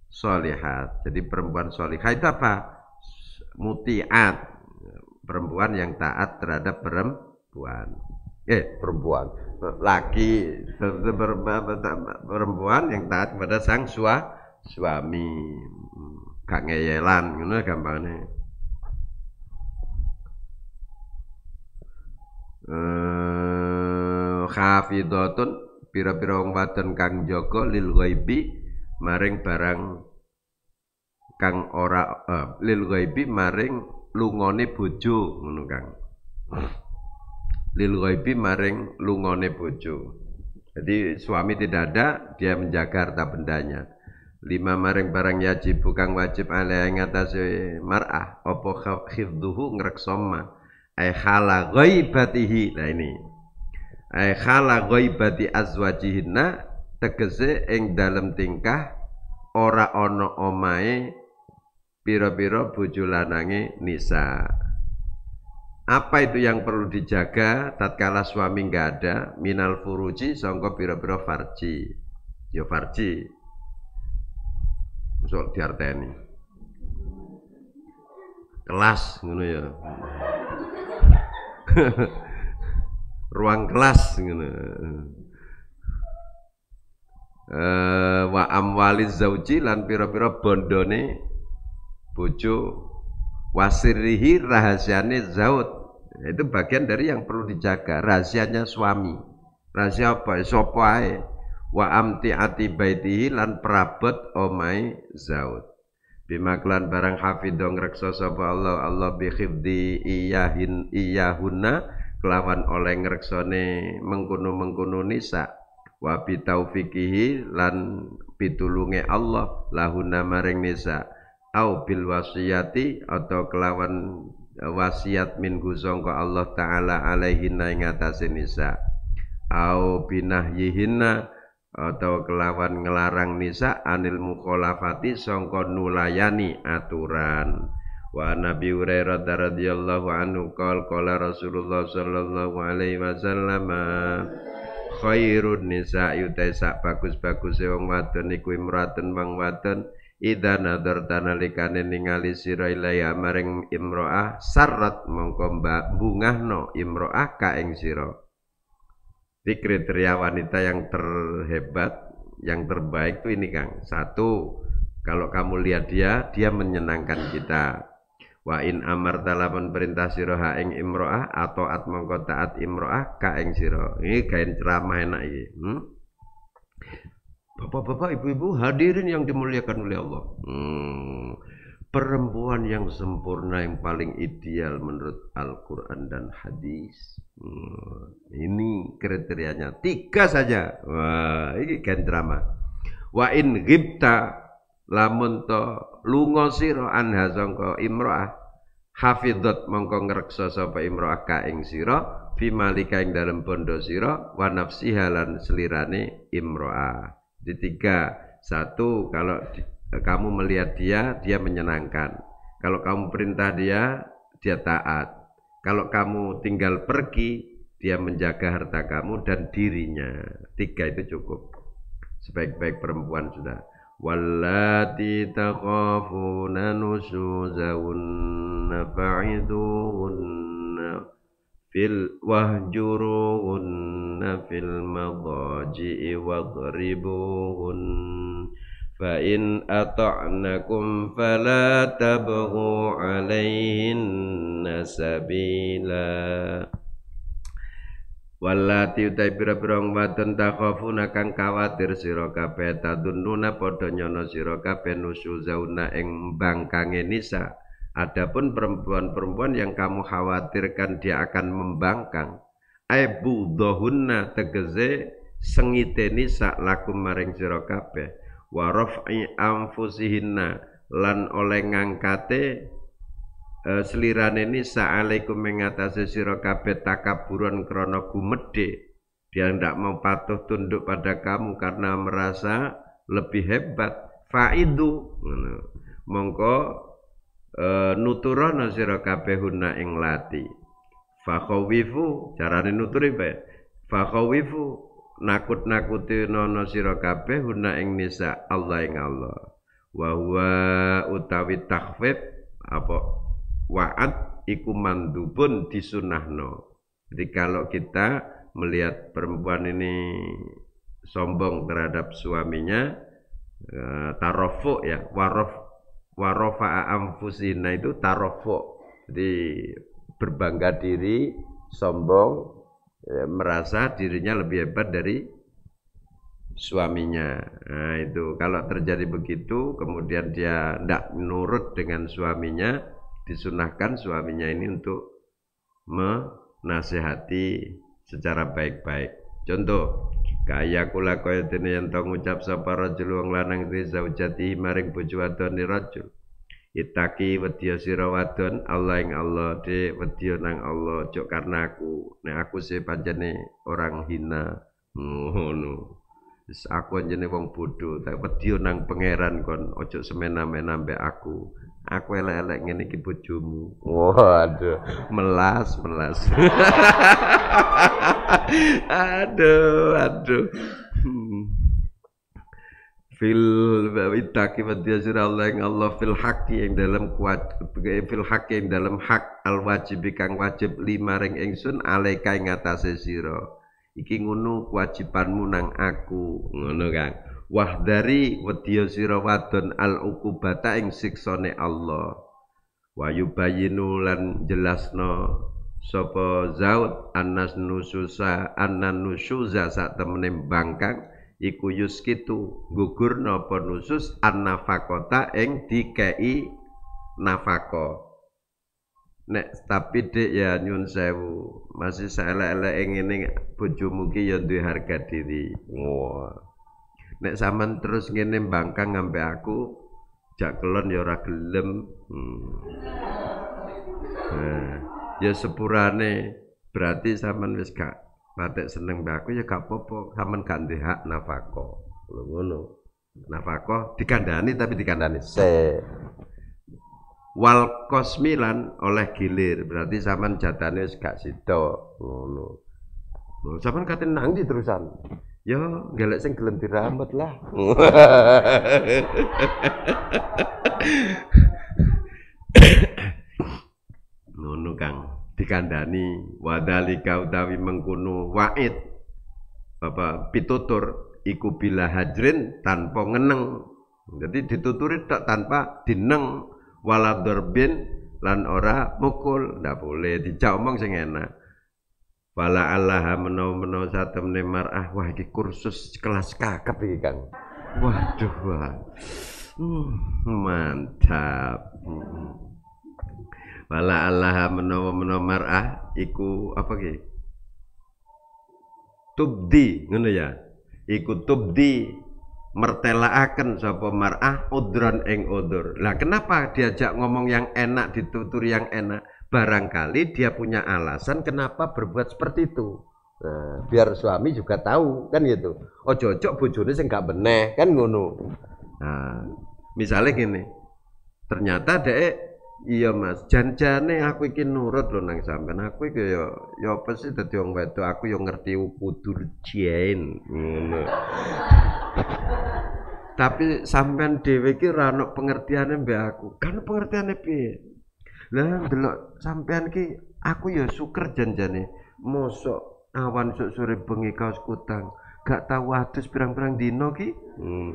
solihat. Jadi perempuan solihat itu apa? Mutiat. Perempuan yang taat terhadap perempuan perempuan. Eh, perempuan. Laki perempuan yang taat kepada sang sua, suami. Gak ngeyelan, ngono ya gampangnya. Eh, khafidotun pira-pira wong wadon kang jaga lil ghaibi maring barang kang ora uh, lil ghaibi maring lungone bojo ngono kang lil ghaibi maring lungone bojo. Jadi suami tidak ada, dia menjaga harta bendanya. Lima maring barang yajib bukan wajib ala yang mar'ah opo khifduhu ngreksoma ay khala ghaibatihi. Nah ini. Ay khala ghaibati azwajihinna tegese ing dalam tingkah ora ono omae Biro-biro bujulanangi nisa. Apa itu yang perlu dijaga tatkala suami nggak ada? Minal furuji songko biro-biro farji. Yo ya farji. Masuk diarteni. Kelas ngono ya. (laughs) Ruang kelas ngono. Eh, wa amwali zauji lan pira-pira bondone bojo wasirihi rahasiane zaut nah, itu bagian dari yang perlu dijaga rahasianya suami rahasia apa ya, sopai wa amti ati baitihi lan prabot omai zaud bimaklan barang hafidong reksa sapa Allah Allah bi khifdi iyahin iyahuna kelawan oleh ngreksane mengkono-mengkono nisa wa bi taufiqihi lan pitulunge Allah lahuna maring nisa au bil wasiyati atau kelawan eh, wasiat min guzongko Allah taala alaihi ing atase nisa au binahyihinna atau kelawan ngelarang nisa anil mukolafati songko nulayani aturan wa nabi Hurairah radhiyallahu anhu qol qala Rasulullah sallallahu alaihi wasallam khairun nisa yutai sak bagus bagus wong wadon iku imratun wong wadon Ida nador tanalikane ningali sira ilaya maring imro'ah sarrat mongko bungahno imro'ah ka ing sira. Di kriteria wanita yang terhebat, yang terbaik itu ini Kang. Satu, kalau kamu lihat dia, dia menyenangkan kita. Wa in amar talaman perintah siroha ing imro'ah atau at mongko taat imro'ah ka ing Ini kain ceramah enak ini. Hmm? Bapak-bapak, ibu-ibu, hadirin yang dimuliakan oleh Allah. Hmm, perempuan yang sempurna yang paling ideal menurut Al-Quran dan hadis. Hmm, ini kriterianya tiga saja. Wah, ini kan drama. Wa in ghibta lamun to lunga anha zongko imroah hafidhat mongko ngreksa sapa imroah ka ing sira fi dalam ing dalem bondo siro. wa nafsihalan selirane imroah di tiga. Satu, kalau di, eh, kamu melihat dia, dia menyenangkan. Kalau kamu perintah dia, dia taat. Kalau kamu tinggal pergi, dia menjaga harta kamu dan dirinya. Tiga itu cukup. Sebaik-baik perempuan sudah. Wallati taqafuna nusuzahunna fa'iduhunna fil wahjuruhunna fil madaji'i waghribuhun fa in ata'nakum fala tabghu alaihin sabila Walati utai pira-pira wadon takhafuna kang kawatir sira kabeh tadununa padha nyono sira kabeh nusuzauna ing bangkange nisa Adapun perempuan-perempuan yang kamu khawatirkan dia akan membangkang, aibu dohunna tegeze sengiteni sak laku maring sira kabeh wa raf'i anfusihinna lan oleh ngangkate uh, selirane nisa alaikum mengatasi sira kabeh takaburan krana gumedhe dia tidak mau patuh tunduk pada kamu karena merasa lebih hebat faidu mongko Eh, nuturana sira kabeh hunna ing lati fakhawifu carane nuturi bae fakhawifu nakut-nakuti nono sira kabeh ing nisa Allah ing Allah wa huwa utawi takhfif apa wa'ad iku mandubun disunahno jadi kalau kita melihat perempuan ini sombong terhadap suaminya eh, tarofu ya warof warofa amfusina itu tarofo di berbangga diri sombong ya, merasa dirinya lebih hebat dari suaminya nah itu kalau terjadi begitu kemudian dia tidak nurut dengan suaminya disunahkan suaminya ini untuk menasehati secara baik-baik contoh kaya kula kaya dene yen to ngucap sapa rajul wong lanang ri zaujati maring bojo wadon rajul itaki wedya sira wadon Allah ing Allah de wedya nang Allah cok karena aku nek nah, aku sih pancene orang hina ngono Wis aku anjene wong bodho, tak wedi nang pangeran kon, ojo semena-mena mbek aku. Aku elek-elek ngene iki bojomu. Waduh, melas melas. (laughs) aduh, aduh. Hmm. fil itaki wa diazir Allah yang Allah fil haki yang dalam kuat eh, fil haki yang dalam hak al wajib kang wajib lima ring ingsun alaika ing atase sira iki ngono kewajibanmu nang aku ngono kan dari wedya sira wadon al ukubata ing siksane Allah wayu jelas lan jelasno sapa zaud annas nususa annan nusuza sak temene bangkang iku yuskitu gugur napa nusus annafakota ing dikei nafako nek tapi dek ya nyun sewu masih saelek-elek ngene bojomu ki ya duwe harga diri wow. nek saman terus ngene bangkang ngampe aku jak kelon ya ora gelem hmm. nah, ya sepurane berarti saman wis gak patek seneng mbak ya gak popo saman sampean gak hak nafako lho ngono nafako dikandani tapi dikandani se wal kosmilan oleh gilir berarti zaman jatane gak sida ngono oh, zaman katen nang di terusan yo gelek sing gelem dirambet lah (laughs) ngono kang dikandani kau dawi mengkuno wa'id apa pitutur iku bila hajrin tanpa ngeneng jadi dituturi tak tanpa dineng waladorbin lan ora mukul ndak boleh dicomong sing enak wala Allah menawa-menawa satemne mar'ah wah iki kursus kelas kakep iki Kang waduh wah hmm, mantap wala Allah menawa-menawa mar'ah iku apa ki tubdi ngono ya iku tubdi mertelaaken sapa mar'ah udron eng udur. Lah kenapa diajak ngomong yang enak ditutur yang enak? Barangkali dia punya alasan kenapa berbuat seperti itu. Nah, biar suami juga tahu kan gitu. Oh cocok bojone sing gak beneh kan ngono. Nah, misalnya gini. Ternyata dek iya Mas, janjane aku iki nurut loh nang sampean. Aku iki yo ya, yo ya apa sih dadi wong wedok, aku yo ya ngerti kudu jen ngono. Tapi sampean dhewe ki ora ono pengertiane mbek aku. Kan pengertiane piye? Lah delok sampean ki aku ya suker janjane. Mosok awan sok sore bengi kaos kutang. Gak tahu adus pirang-pirang dino ki. Hmm.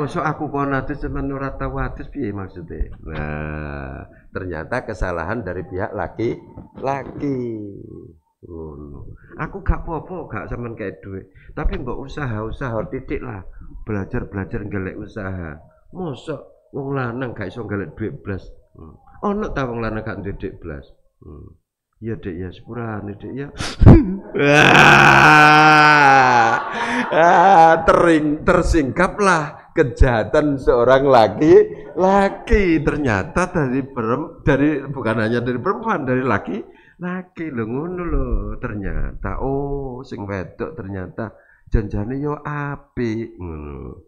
Mosok aku kon adus cuman ora tahu adus piye Nah, ternyata kesalahan dari pihak laki-laki ngono. Aku gak popo gak sampean kayak duit, tapi mbok usaha-usaha titik lah. Belajar-belajar ngelek usaha. Mosok wong lanang gak iso ngelek duit blas. Hmm. Ono ta wong lanang gak duwe duit blas. Iya hmm. dek ya sepurane dek ya. (laughs) ah, tering tersingkaplah kejahatan seorang laki-laki ternyata dari perem dari bukan hanya dari perempuan dari laki laki lho ngono lho ternyata oh sing wedok ternyata janjane yo apik ngono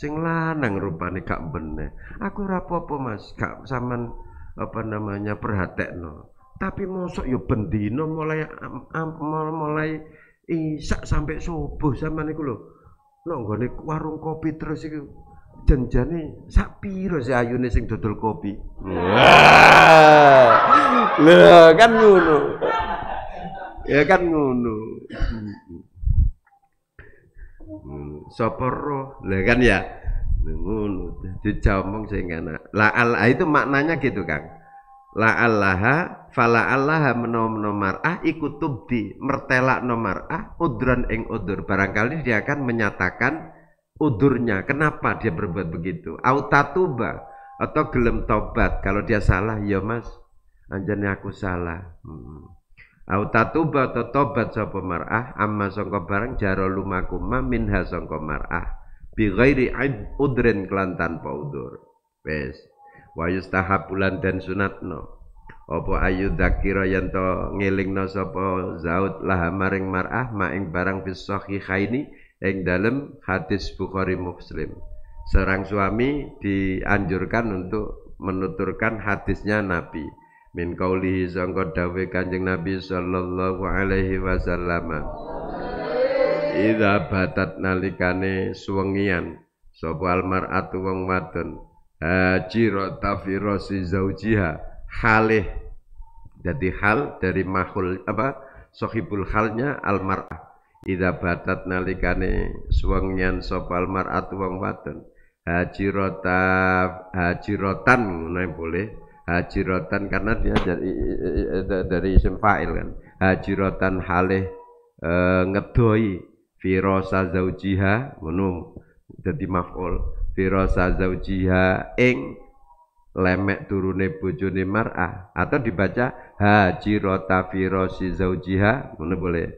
sing lanang rupane gak bener aku ora apa-apa Mas gak saman apa namanya perhatekno tapi mosok yo bendino mulai mulai isak sampai subuh sama iku lho nang warung kopi terus iku janjane sapi piro sih ayune sing dodol kopi lho kan ngono ya kan ngono sapa roh kan ya ngono dadi jamong sing enak la al ah, itu maknanya gitu kang la allaha fala allaha nomar mar'ah ikutub di mertelak nomar ah udran eng udur barangkali dia akan menyatakan udurnya kenapa dia berbuat begitu autatuba atau gelem tobat kalau dia salah ya mas anjani aku salah hmm. autatuba atau tobat sopo mar'ah amma songko barang jaro lumaku minha songko mar'ah bi ghairi udren kelantan pa udur wes wa yustahabulan dan sunatno opo ayu dakira yanto to no sopo zaud lah maring mar'ah maing barang bis kaini ing dalam hadis Bukhari Muslim. Seorang suami dianjurkan untuk menuturkan hadisnya Nabi. Min kaulihi sangka dawe kanjeng Nabi sallallahu alaihi wasallam. Ida batat nalikane suwengian sapa almar'atu wong wadon hajira tafirasi zaujiha halih jadi hal dari mahul apa sohibul halnya almar'ah Ida batat nalikane suwengnyan sopal mar'atu wong wadon. haji rotan ngono boleh. Haji rotan karena dia dari dari isim fa'il kan. rotan halih e, ngedoi firasa zaujiha ngono dadi maf'ul. Firasa zaujiha ing lemek turune bojone mar'ah atau dibaca haji hajirota firasi zaujiha ngono boleh.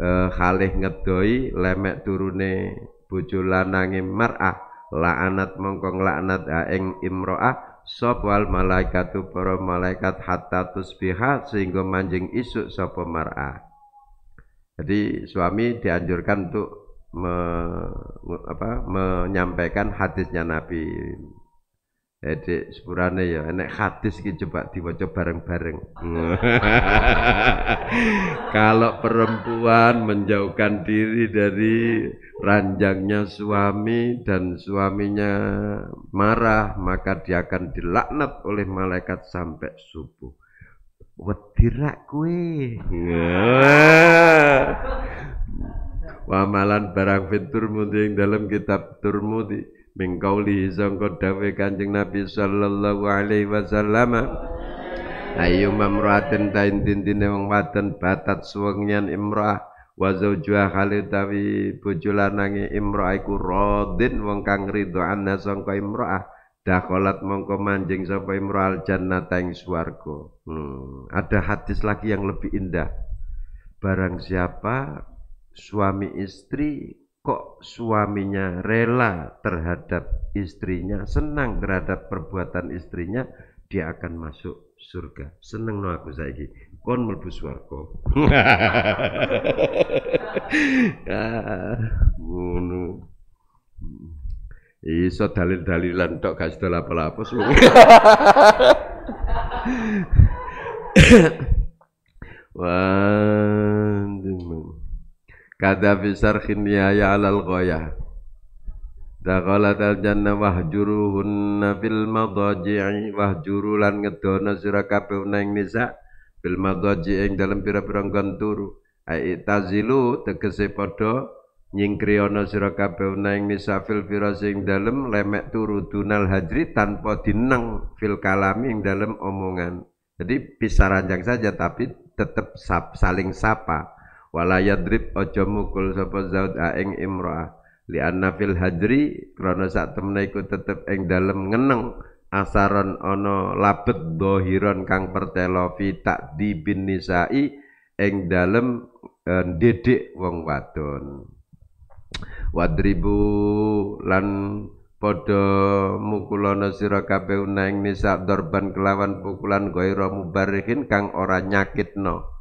Eh, halih ngedoi lemek turune bojo lanange mar'ah la'anat mongkong la'anat aeng imro'ah sopwal malaikatu para malaikat hatta tusbiha sehingga manjing isuk sapa mar'ah jadi suami dianjurkan untuk me, apa, menyampaikan hadisnya Nabi jadi sepurane ya enek hadis ki coba diwaca bareng-bareng. (laughs) Kalau perempuan menjauhkan diri dari ranjangnya suami dan suaminya marah, maka dia akan dilaknat oleh malaikat sampai subuh. Wedirak kue. (laughs) Wamalan barang fitur muding dalam kitab Turmudi mingkauli sangka dawe Kanjeng Nabi sallallahu alaihi wasallam ayu mamratin tain tindine wong wadon batat suwengian imrah wa zaujuha khalitawi bojo lanange imrah iku radin wong kang ridho ana sangka imrah dakholat mongko manjing sapa imrah al jannata ing swarga hmm. ada hadis lagi yang lebih indah barang siapa suami istri kok suaminya rela terhadap istrinya, senang terhadap perbuatan istrinya, dia akan masuk surga. Seneng no aku saiki. Kon mlebu swarga. (laughs) Ah, ngono. Iso dalil-dalilan tok gak sedo apa-apa (laughs) Wah, kada fi sarhin ya alal ghayah Dakhalat al janna wahjuruhunna fil madaji'i wahjurulan ngedona ngedono sira kabeh nang nisa fil madaji ing dalem pira-pira nggon turu ai tazilu tegese padha nyingkri ana sira kabeh nisa fil firas ing dalem lemek turu dunal hajri tanpa dineng fil kalami ing dalem omongan jadi bisa ranjang saja tapi tetap saling sapa wala yadrib aja mukul sapa zaud aing imroah li anna fil hajri krana sak iku tetep ing dalem ngeneng asaron ana labet dohiron kang pertelo fi takdibin nisai ing dalem eh, ndedhik wong wadon wadribu lan padha mukulana sira kabeh nang dorban kelawan pukulan gaira mubarihin kang ora nyakitno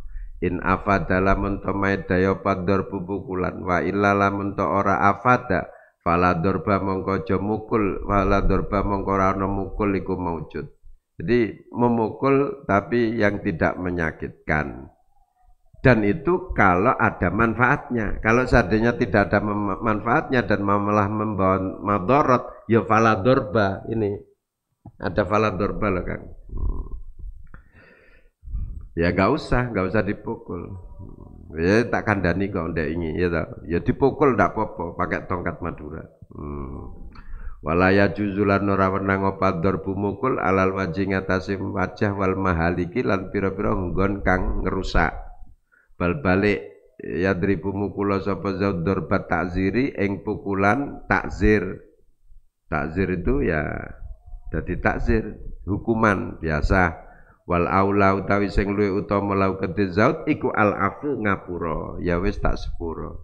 In afada lamun to maedaya padur pupukulan wa illa lamun to ora afada fala durba mongko aja mukul fala durba mongko ora ana mukul iku maujud. Jadi memukul tapi yang tidak menyakitkan. Dan itu kalau ada manfaatnya. Kalau seandainya tidak ada manfaatnya dan malah membawa madorot, ya fala ini. Ada fala loh kan. Hmm. Ya gak usah, gak usah dipukul. Ya tak kandani kok ndak ingin ya tak. Ya dipukul ndak apa-apa pakai tongkat Madura. Hmm. Walaya juzulan ora wenang dorbu mukul alal wajhi ngatasi wajah wal mahaliki lan pira-pira nggon kang ngerusak. Bal balik ya dribu mukula sapa zaudur takziri ing pukulan takzir. Takzir itu ya jadi takzir, hukuman biasa wal aula utawi sing luwe utama lau kedhe zaut iku al afu ngapura ya wis tak sepura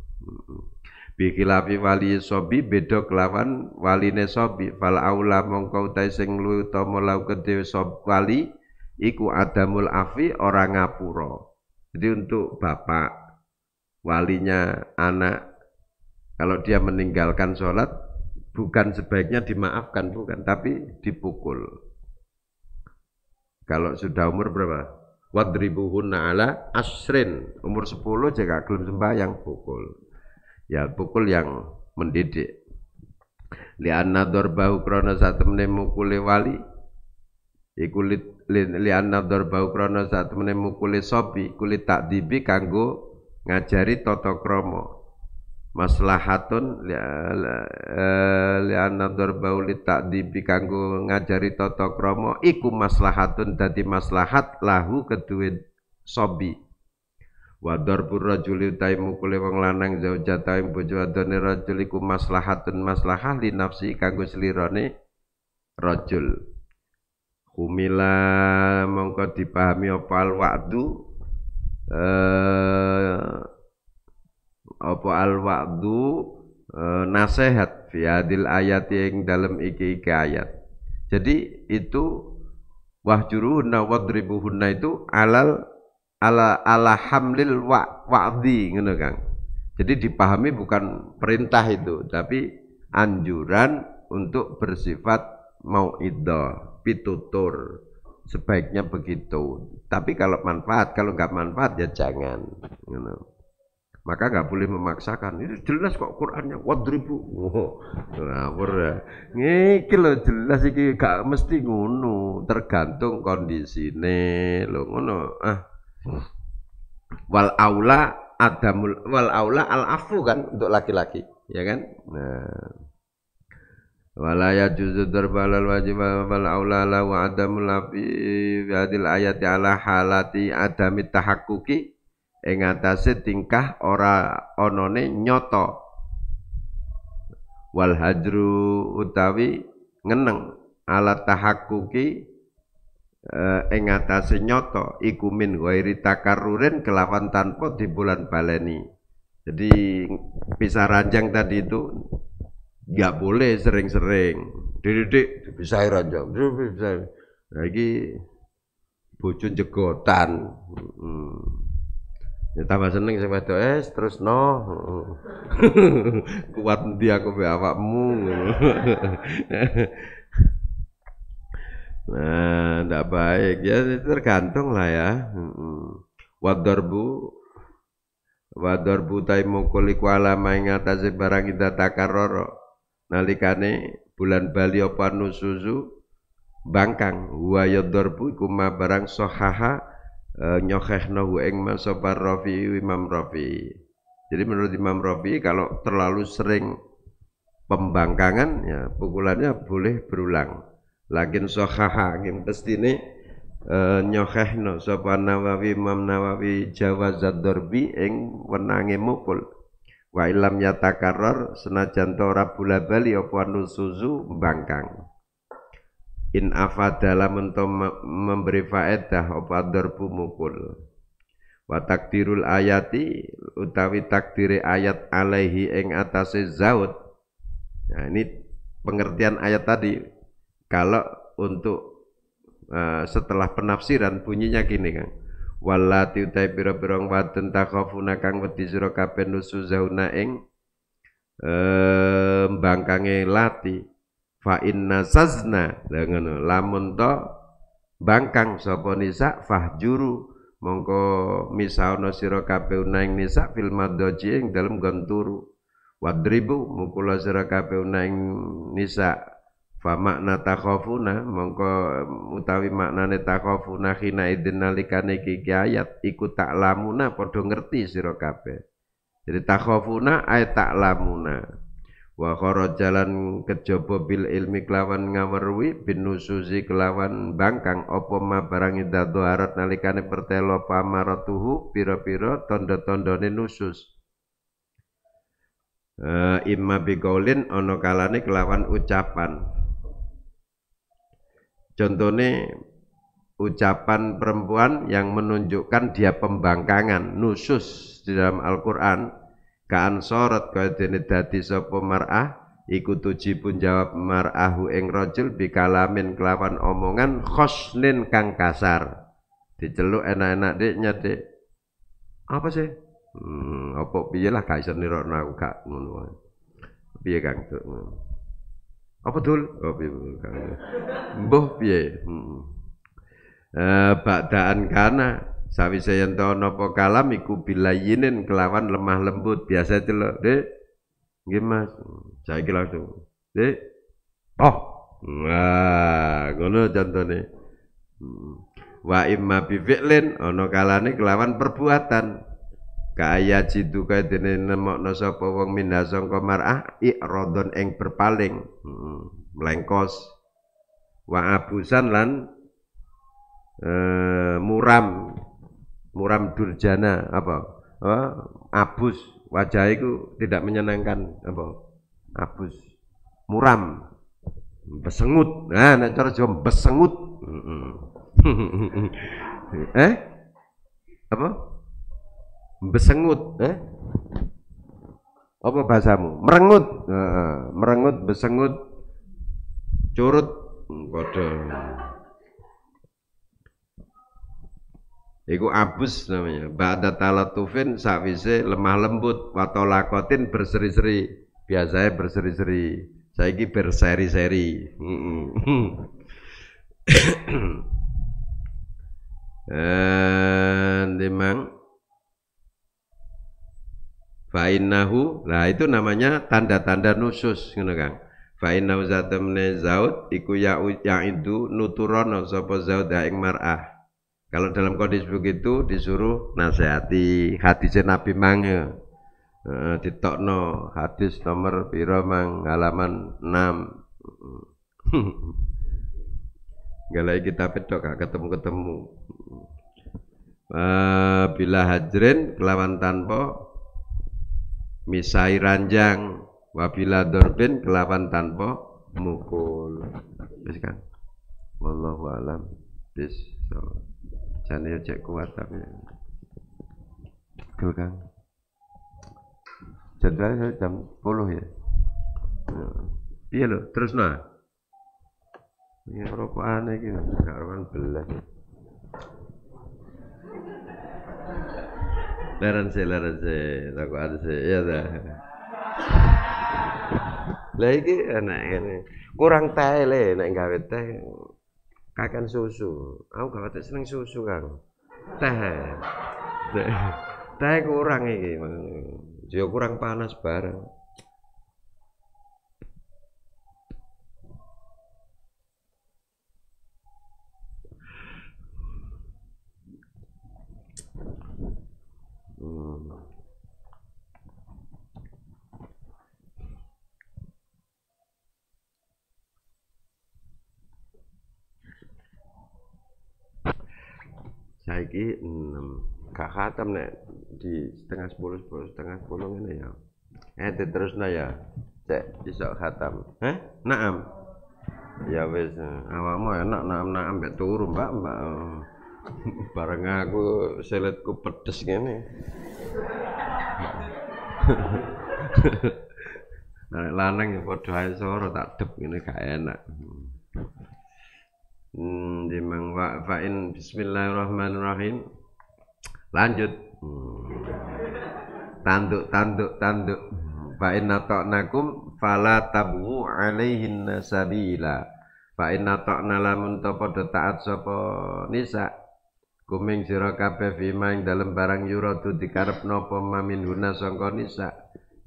bikilafi wali sobi beda kelawan waline sobi fal aula mongko utawi sing luwe utama lau kedhe sob wali iku adamul afi ora ngapura jadi untuk bapak walinya anak kalau dia meninggalkan sholat bukan sebaiknya dimaafkan bukan tapi dipukul kalau sudah umur berapa? Wadribuhunna ala asrin. Umur 10 jaga gelem sembahyang pukul. Ya pukul yang mendidik. Lianna dorbahu krono saat mukule wali. ikulit lianna dorbahu krono saat mukule sobi. Kulit tak dibi kanggo ngajari toto kromo maslahatun ya, eh, li'anna darbahu li ta'dibi kanggo ngajari tata krama iku maslahatun dadi maslahat lahu keduwe sobi wa darbur rajuli utai mukule wong lanang zaujatae bojo adone rajul iku maslahatun maslahah li nafsi kanggo slirane rajul Kumila mongko dipahami apa al wa'du eh apa al wa'du e, fi fiadil ayat yang dalam iki iki ayat. Jadi itu wahjuruhunna wadribuhunna itu alal ala ala hamlil wa, wa'di ngono kan. Jadi dipahami bukan perintah itu tapi anjuran untuk bersifat mau iddah, pitutur. Sebaiknya begitu. Tapi kalau manfaat, kalau enggak manfaat ya jangan. You know maka nggak boleh memaksakan itu jelas kok Qurannya wadribu oh, ngawur ya. ngikil lo jelas iki gak mesti ngono tergantung kondisi kondisine lo ngono ah wal aula adamul wal aula al afu kan untuk laki-laki ya kan nah walaya yajuzu darbalal wajib wal aula la wa adamul afi hadil ayati ala halati adami tahakkuki ing atase tingkah ora onone nyoto wal hajru utawi ngeneng alat tahakuki eh, ing e, atase nyoto iku min ghairi takarurin kelawan tanpa bulan baleni jadi pisah ranjang tadi itu gak boleh sering-sering dididik bisa ranjang bisa lagi nah, bojo jegotan hmm. Ya, tambah seneng sing wedok es eh, terus no (laughs) kuat nanti aku apa awakmu (laughs) nah ndak baik ya tergantung lah ya wadarbu wadarbu tai mukul iku alama ing atase barang kita takaror nalikane bulan bali apa nusuzu bangkang wa yadarbu iku barang sahaha uh, eh, nyokehnahu ing man Rafi Imam Rafi. Jadi menurut Imam Rafi kalau terlalu sering pembangkangan ya pukulannya boleh berulang. Lakin sohaha yang pasti ini uh, eh, nyokehno sobar Nawawi Imam Nawawi jawa zadorbi ing wenangi mukul. Wa ilam yata senajan senajanto bola bali apa nusuzu bangkang in afadala mentom memberi faedah apa darbu mukul wa takdirul ayati utawi takdiri ayat alaihi ing atase zaud nah ini pengertian ayat tadi kalau untuk uh, setelah penafsiran bunyinya gini kan walati utai pira-pira wadon takhafuna kang wedi sira kabeh nusu zauna ing eh bangkange lati fa inna sazna dengan lamun to bangkang sapa nisa fahjuru mongko misaono sira kabeh naing nisa fil madaji ing dalem genturu wadribu mukula sira kabeh naing nisa fa makna takhafuna mongko utawi maknane takhafuna khina idin nalikane iki ayat iku tak lamuna padha ngerti sira kabeh jadi takhafuna ay tak lamuna wa jalan kejaba bil ilmi kelawan ngawerwi bin nusuzi kelawan bangkang apa ma barang ida dhaharat nalikane pertelo pamaratuhu pira-pira tanda-tandane nusus uh, imma bigaulin ana kalane kelawan ucapan ni ucapan perempuan yang menunjukkan dia pembangkangan nusus di dalam Al-Qur'an Kaan sorot kaya dene dadi sapa mar'ah iku pun jawab mar'ahu ing rajul bikalamin kelawan omongan khosnin kang kasar. Diceluk enak-enak dik nyedik. Apa sih? Hmm, apa piye lah gak iso nirokno aku gak ngono wae. Hmm. Apa dul? Oh piye Kang. Mbah piye? Hmm. Eh, bakdaan kana Sawi saya yang tahu nopo kalam iku bilayinin kelawan lemah lembut biasa itu lo deh gimas saya kira langsung deh oh wah ngono contoh hmm. wa imma bi ono kalani kalane kelawan perbuatan kaya jitu kaya dene nemok nasa pawang minda songko mar'ah rodon eng berpaling hmm. melengkos wa abusan lan eh, muram muram durjana apa, apa abus wajah itu tidak menyenangkan apa abus muram besengut nah nek cara Jawa besengut (laughs) eh apa besengut eh apa bahasamu merengut eh, merengut besengut curut padha Iku abus namanya. Ba'da talatufin sakwise lemah lembut wa talaqatin berseri-seri. Biasanya berseri-seri. Saiki berseri-seri. (coughs) eh, memang Fa'innahu, lah itu namanya tanda-tanda nusus, ngono Kang. Fa'innahu zatamne zaud iku ya ya itu nuturono sapa zaud ya ing mar'ah kalau dalam kondisi begitu disuruh nasihati hadis Nabi Mange. Ya. di ditokno hadis nomor piro mang halaman 6. Galai lagi kita pedok ketemu-ketemu. Eh, bila hajrin kelawan tanpo, misai ranjang wabila dorbin kelawan tanpo, mukul. Wis kan. Wallahu alam. Bis jane cek kuat tapi betul kan jadwalnya jam 10 ya nah. iya lo, terus nah ini rokok aneh gitu gak ruan belas Laran sih, laran sih, aku ada sih, ya dah. Lagi enak ini, kurang teh le, nak gawe teh kaken susu aku gak seneng susu kang teh teh kurang iki Jauh ya kurang panas bareng saiki 6 gak khatam nek di setengah 10 10 setengah 10 ngene ya eh terus nah ya cek iso khatam eh naam ya wis awakmu enak naam naam mbek turu mbak mbak (laughs) bareng aku seletku pedes gini. (laughs) Nah, lanang ya bodoh ae tak dep ini gak enak hmm, di mengwakfain bismillahirrahmanirrahim lanjut hmm. tanduk tanduk tanduk fa inna nakum fala tabu alaihin sabila fa inna ta'na topo ta padha taat sapa nisa kuming sira kabeh fima ing dalem barang yura tu dikarepno apa mamin huna sangka nisa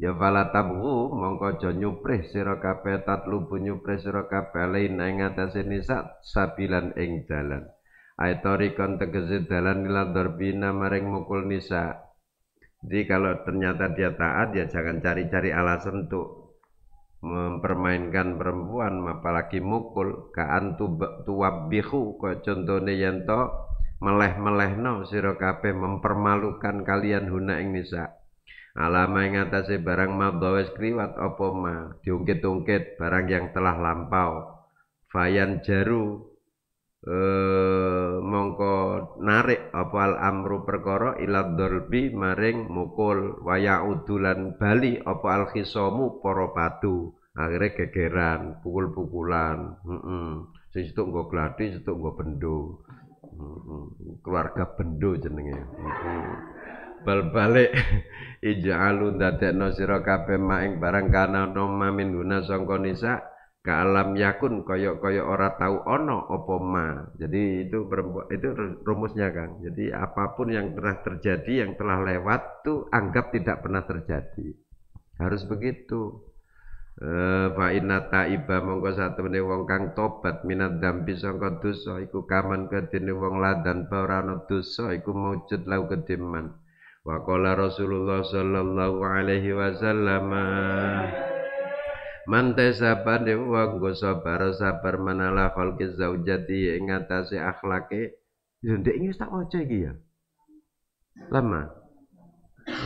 ya fala tabu mongko aja nyuprih sira kabeh tatlubu nyuprih sira kabeh lain ing atase nisa sabilan ing dalan aitorikon tegese dalan ila darbina maring mukul nisa jadi kalau ternyata dia taat ya jangan cari-cari alasan untuk mempermainkan perempuan apalagi mukul kaan tuwabihu kaya contohnya yen to meleh-melehno sira kabeh mempermalukan kalian huna ing nisa alama ing atase barang madha wis opo ma diungkit-ungkit barang yang telah lampau fayan jaru e, mongko narik opo al amru perkoro ilat dolbi maring mukul waya udulan bali opo al khisamu poro padu akhirnya gegeran pukul-pukulan heeh mm -mm. sing situ nggo gladi situ bendo mm -mm. keluarga bendo jenenge mm -mm bal balik (laughs) ij'alu dadekno sira kabeh maing barang kana no mamin guna sangka nisa ka alam yakun kaya-kaya ora tau ono apa ma. Jadi itu itu rumusnya Kang. Jadi apapun yang pernah terjadi yang telah lewat tuh anggap tidak pernah terjadi. Harus begitu. Eh, fa inna taiba mongko satemene wong kang tobat minat dambi sangka dosa iku kaman kedene wong ladan ba ora ana dosa iku maujud lau kedeman. Wa qala Rasulullah sallallahu alaihi wasallam Man de wa go sabar sabar manala khalqi zaujati ing atase akhlake. yo ndek iki tak waca iki ya. Lama.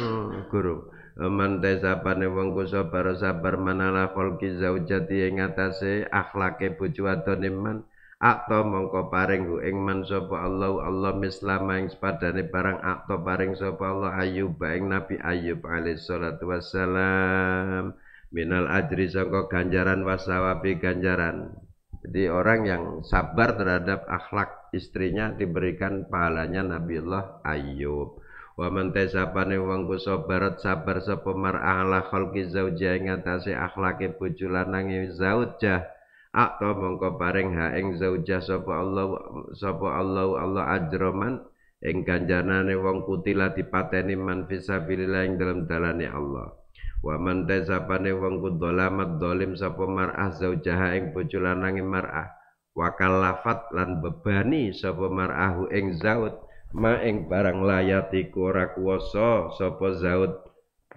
Oh, guru. Man tasaba wong nggo sabar sabar manala khalqi zaujati ing ngatasé akhlake bojo adone man. Akta mongko paring hu ing man sapa Allah Allah mislama ing sepadane barang akta paring sapa Allah Ayub ing Nabi Ayub alaihi salatu wassalam minal ajri sangka ganjaran wasawabi ganjaran. Jadi orang yang sabar terhadap akhlak istrinya diberikan pahalanya Nabiullah Ayub. Wa man tasabane wong ku sabarat sabar sapa mar'ala khalqi zaujah ing atase akhlake bojo lanange zaujah Akta mongko paring ha ing zaujah sapa Allah sapa Allah Allah ajroman ing ganjanane wong kutila dipateni man fisabilillah ing dalam dalane Allah. Wa man tasapane wong kudzalamat dolim sapa mar'ah zaujah ing bojo lanang mar'ah wa kalafat lan bebani sapa mar'ahu ing zaud ma ing barang layati ora kuwasa sapa zaud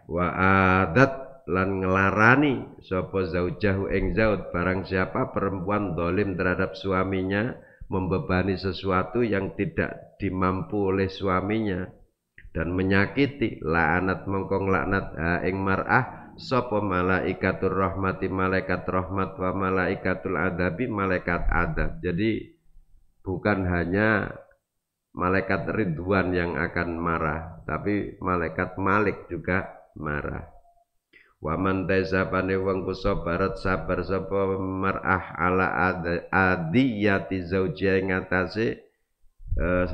wa adat lan ngelarani sopo zaujahu eng zaud barang siapa perempuan dolim terhadap suaminya membebani sesuatu yang tidak dimampu oleh suaminya dan menyakiti laanat mongkong laknat ha eng mar'ah sopo malaikatur rahmati malaikat rahmat wa malaikatul adabi malaikat adab jadi bukan hanya malaikat ridwan yang akan marah tapi malaikat malik juga marah Waman tezapane wong kuso barat sabar sapa mar'ah ala adiyati zaujia ing atase eh,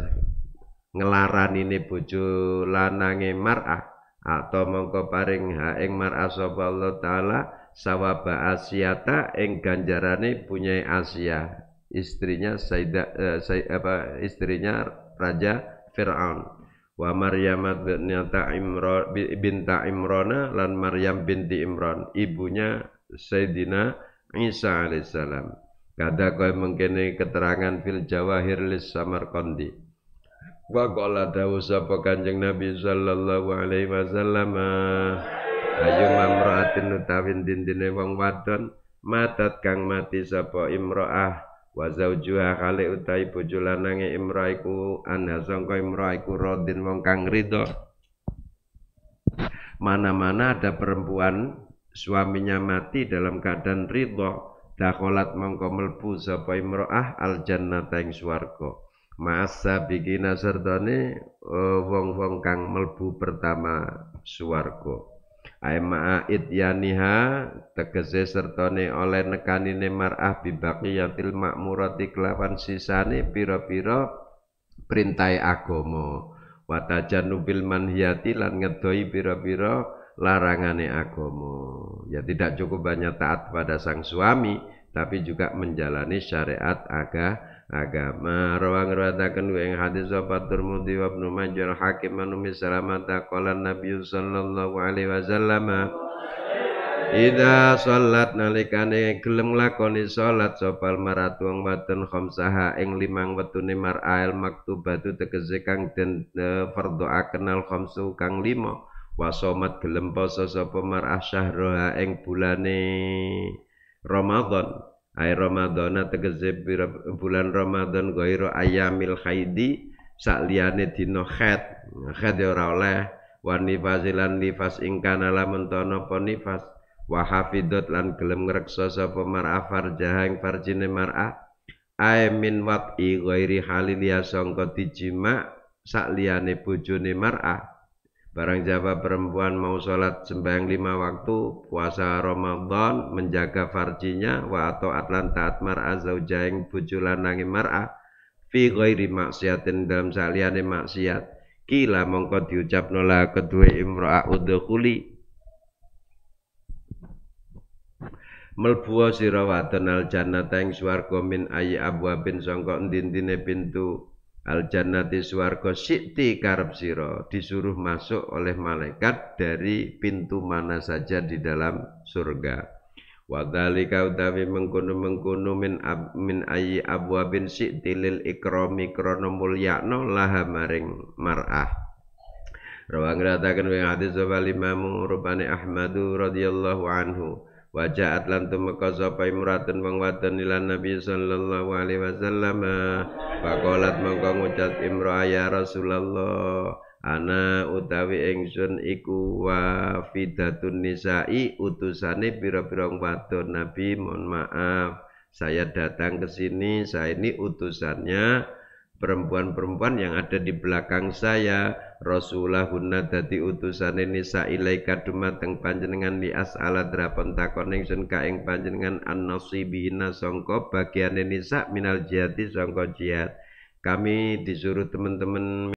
ini bojo lanange mar'ah atau mongko paring ha ing mar'ah sapa Allah taala sawaba ta ing ganjarane punyai Asia istrinya Saida eh, apa istrinya raja Firaun wa Maryam ternyata Imran binta Imrona lan Maryam binti Imran ibunya Sayyidina Isa alaihissalam kada kau mengkini keterangan fil jawahir lis samarqandi wa qala dawu sapa kanjeng Nabi sallallahu alaihi wasallam ayu mamraatin utawin dindine wong wadon matat kang mati sapa imroah wa zaujuha kale utai bojo lanange imraiku anha sangka imraiku rodin wong kang ridho mana-mana ada perempuan suaminya mati dalam keadaan ridho dakolat mongko melbu sapa imroah al jannata ing swarga masa bikin serdane eh, wong-wong kang melbu pertama swarga Aima yaniha tegese sertane oleh nekanine mar'ah bibaqiyatil ma'murati kelawan sisane pira-pira perintai agama wa tajannubil manhiyati lan ngedoi pira-pira larangane agama ya tidak cukup banyak taat pada sang suami tapi juga menjalani syariat agama agama rawang wa ing hadis apa turmudi wa Ibnu Majah Hakim anu Ummi qala Nabi sallallahu alaihi wasallam Ida salat nalikane gelem lakoni salat sopal maratu wong wadon khamsaha ing limang wetune mar'ail maktubatu tegese kang den e, fardhu akenal khamsu kang lima wasomat gelem poso sapa mar'ah eng ing bulane Ramadan ay Ramadana tegese bulan Ramadan ghairu ayamil haidi sakliyane dina haid haid ya ora oleh wa nifazilan nifas ing kana lamun tono apa nifas wa hafidot lan gelem ngreksa sapa mar'a farjaha ing farjine mar'a ay min wat'i ghairi halil ya sangka dijima sakliyane bojone Barang siapa perempuan mau sholat sembahyang lima waktu, puasa Ramadan, menjaga farjinya, wa atau atlan taat mar'ah zaujaing bujulan nangi mar'a, fi ghairi maksiatin dalam saliane maksiat. Kila mongko diucap nola kedua imro'a udhukuli. Melbuwa sirawatan al jannata ing swarga min ayi bin songkok dindine pintu al jannati swarga sikti karep sira disuruh masuk oleh malaikat dari pintu mana saja di dalam surga wa dzalika utawi mengkono mengkono min ab, min ayi abwabin sikti lil ikrami krana mulyakno laha maring mar'ah Rawang ratakan wa hadis wa limamu rupane Ahmadu radhiyallahu anhu Wajahat lan tumeka sapa imratun wong wadon ilan Nabi sallallahu alaihi wasallam. Pakolat mongko ngucap Imra ya Rasulullah, ana utawi ingsun iku wafidatun nisa'i utusane pira-pira wadon Nabi, mohon maaf. Saya datang ke sini, saya ini utusannya perempuan-perempuan yang ada di belakang saya rasulahunna dadi utusane nisa ilaika dumateng panjenengan li as'ala drapon takon ingsun ka ing panjenengan annasibina sangka bagiane nisa minal jihati sangka jihad kami disuruh teman-teman